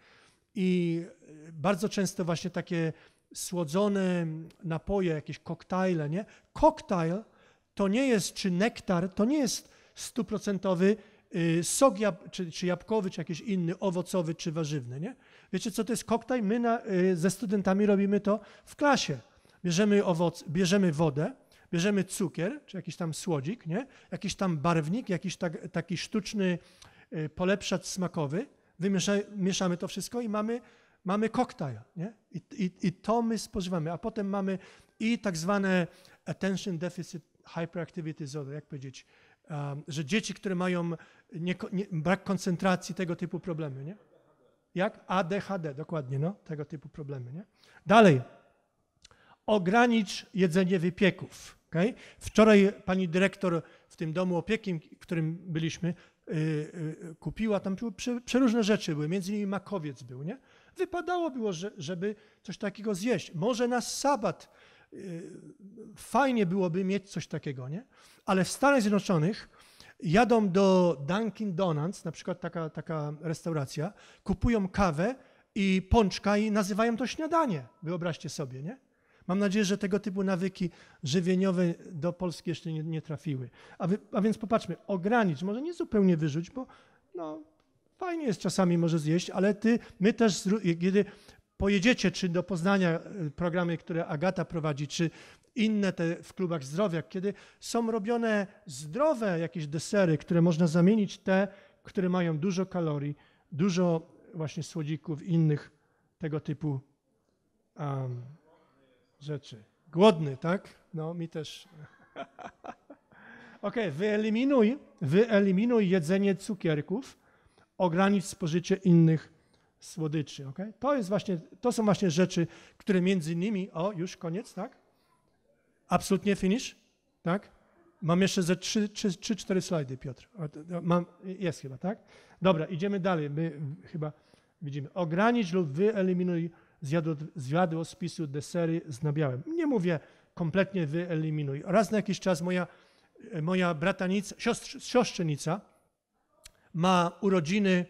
Speaker 1: I bardzo często właśnie takie słodzone napoje, jakieś koktajle, nie? Koktajl to nie jest, czy nektar, to nie jest stuprocentowy y, sok jab czy, czy, jabłkowy, czy jakiś inny, owocowy, czy warzywny. Nie? Wiecie, co to jest koktajl? My na, y, ze studentami robimy to w klasie bierzemy owoc, bierzemy wodę, bierzemy cukier, czy jakiś tam słodzik, nie? jakiś tam barwnik, jakiś tak, taki sztuczny e, polepszacz smakowy, wymieszamy to wszystko i mamy, mamy koktajl. Nie? I, i, I to my spożywamy, a potem mamy i tak zwane attention deficit hyperactivity disorder, jak powiedzieć, um, że dzieci, które mają nie, nie, brak koncentracji, tego typu problemy, nie? Jak ADHD, dokładnie, no, tego typu problemy, nie? Dalej, ogranicz jedzenie wypieków. Okay? Wczoraj pani dyrektor w tym domu opieki, w którym byliśmy, y, y, kupiła, tam przeróżne rzeczy były, między innymi makowiec był, nie? Wypadało było, że, żeby coś takiego zjeść. Może na sabat y, fajnie byłoby mieć coś takiego, nie? Ale w Stanach Zjednoczonych jadą do Dunkin Donuts, na przykład taka, taka restauracja, kupują kawę i pączka i nazywają to śniadanie, wyobraźcie sobie, nie? Mam nadzieję, że tego typu nawyki żywieniowe do Polski jeszcze nie, nie trafiły. A, wy, a, więc popatrzmy, ogranicz, może nie zupełnie wyrzuć, bo no, fajnie jest czasami może zjeść, ale ty, my też, kiedy pojedziecie czy do Poznania e, programy, które Agata prowadzi, czy inne te w klubach zdrowia, kiedy są robione zdrowe jakieś desery, które można zamienić te, które mają dużo kalorii, dużo właśnie słodzików, innych tego typu um, rzeczy. Głodny, tak? No, mi też. ok, wyeliminuj, wyeliminuj jedzenie cukierków, ogranicz spożycie innych słodyczy. ok? To, jest właśnie, to są właśnie rzeczy, które między innymi, o, już koniec, tak? Absolutnie finish, tak? Mam jeszcze ze 3-4 slajdy, Piotr. Mam, jest chyba, tak? Dobra, idziemy dalej. My chyba widzimy. Ogranicz lub wyeliminuj zjadło, zjadło z PiSu desery z nabiałem. Nie mówię kompletnie wyeliminuj. Raz na jakiś czas moja, moja bratanica, siostr, siostrzenica ma urodziny y,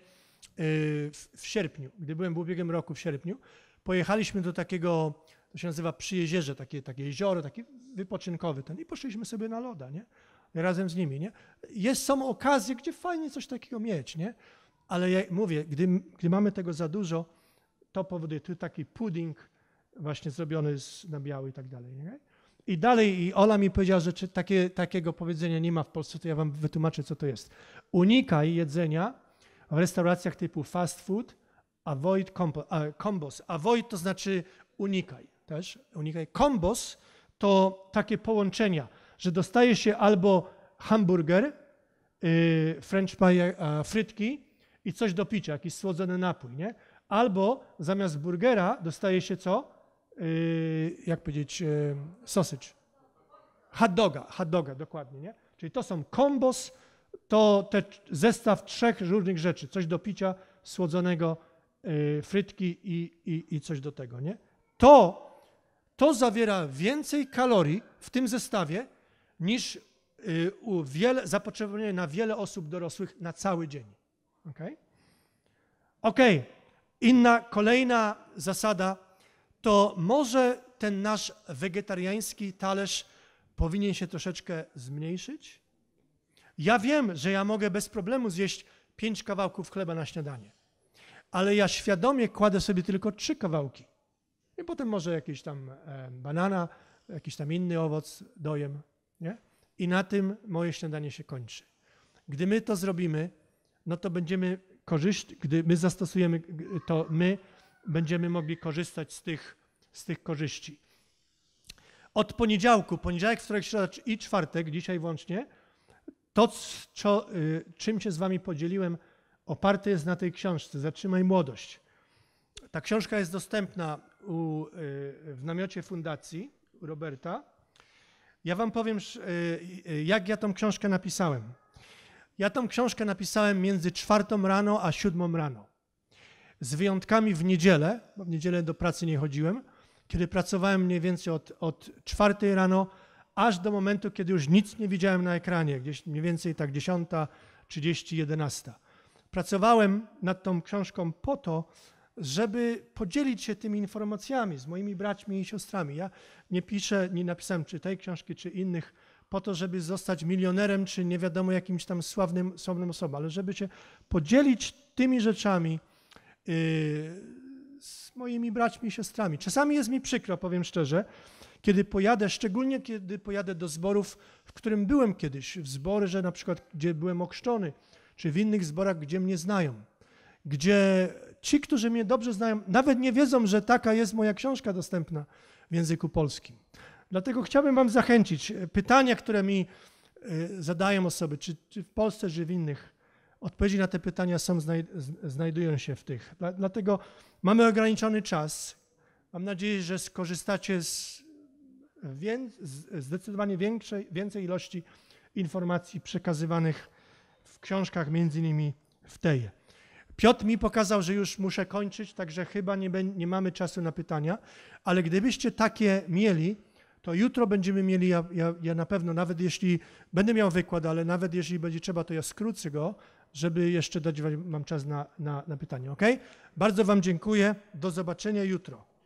Speaker 1: w, w sierpniu. Gdy byłem w ubiegłym roku w sierpniu, pojechaliśmy do takiego, to się nazywa Przyjezierze, takie, takie jezioro, taki wypoczynkowy ten i poszliśmy sobie na loda, nie? Razem z nimi, nie? Jest, są okazje, gdzie fajnie coś takiego mieć, nie? Ale ja mówię, gdy, gdy mamy tego za dużo, to powoduje, tu taki pudding właśnie zrobiony z, na biały i tak dalej. Nie? I dalej i Ola mi powiedziała, że takie, takiego powiedzenia nie ma w Polsce, to ja wam wytłumaczę, co to jest. Unikaj jedzenia w restauracjach typu fast food, avoid combo, a, combos. Avoid to znaczy unikaj też, unikaj. Combos to takie połączenia, że dostaje się albo hamburger, yy, french pie, frytki i coś do picia, jakiś słodzony napój, nie? Albo zamiast burgera dostaje się co? Yy, jak powiedzieć, yy, sausage. Hot doga, hot doga, dokładnie, nie? Czyli to są kombos, to te zestaw trzech różnych rzeczy. Coś do picia, słodzonego, yy, frytki i, i, i coś do tego, nie? To, to zawiera więcej kalorii w tym zestawie niż yy, u wiele, zapotrzebowanie na wiele osób dorosłych na cały dzień. Okej? Okay? Okej. Okay. Inna, kolejna zasada to może ten nasz wegetariański talerz powinien się troszeczkę zmniejszyć? Ja wiem, że ja mogę bez problemu zjeść pięć kawałków chleba na śniadanie, ale ja świadomie kładę sobie tylko trzy kawałki. I potem może jakieś tam e, banana, jakiś tam inny owoc dojem. Nie? I na tym moje śniadanie się kończy. Gdy my to zrobimy, no to będziemy korzyść, gdy my zastosujemy to, my będziemy mogli korzystać z tych, z tych korzyści. Od poniedziałku, poniedziałek, wtorek, środa i czwartek, dzisiaj włącznie, to, co, y, czym się z wami podzieliłem, oparte jest na tej książce Zatrzymaj Młodość. Ta książka jest dostępna u, y, w namiocie fundacji u Roberta. Ja wam powiem, y, jak ja tą książkę napisałem. Ja tą książkę napisałem między czwartą rano a siódmą rano. Z wyjątkami w niedzielę, bo w niedzielę do pracy nie chodziłem, kiedy pracowałem mniej więcej od, od czwartej rano aż do momentu, kiedy już nic nie widziałem na ekranie, gdzieś mniej więcej tak 10, 30, 11. Pracowałem nad tą książką po to, żeby podzielić się tymi informacjami z moimi braćmi i siostrami. Ja nie piszę, nie napisałem czy tej książki, czy innych po to, żeby zostać milionerem, czy nie wiadomo jakimś tam sławnym, sławnym osobą, ale żeby się podzielić tymi rzeczami yy, z moimi braćmi i siostrami. Czasami jest mi przykro, powiem szczerze, kiedy pojadę, szczególnie kiedy pojadę do zborów, w którym byłem kiedyś, w zbory, że na przykład gdzie byłem okrzczony, czy w innych zborach, gdzie mnie znają, gdzie ci, którzy mnie dobrze znają, nawet nie wiedzą, że taka jest moja książka dostępna w języku polskim. Dlatego chciałbym Wam zachęcić. E, pytania, które mi e, zadają osoby, czy, czy w Polsce, czy w innych, odpowiedzi na te pytania są, znajdują się w tych. Dlatego mamy ograniczony czas. Mam nadzieję, że skorzystacie z, zdecydowanie większej, więcej ilości informacji przekazywanych w książkach, między innymi w tej. Piotr mi pokazał, że już muszę kończyć, także chyba nie, nie mamy czasu na pytania, ale gdybyście takie mieli, to no, jutro będziemy mieli, ja, ja, ja na pewno, nawet jeśli będę miał wykład, ale nawet jeśli będzie trzeba, to ja skrócę go, żeby jeszcze dać Wam czas na, na, na pytanie, ok? Bardzo Wam dziękuję. Do zobaczenia jutro.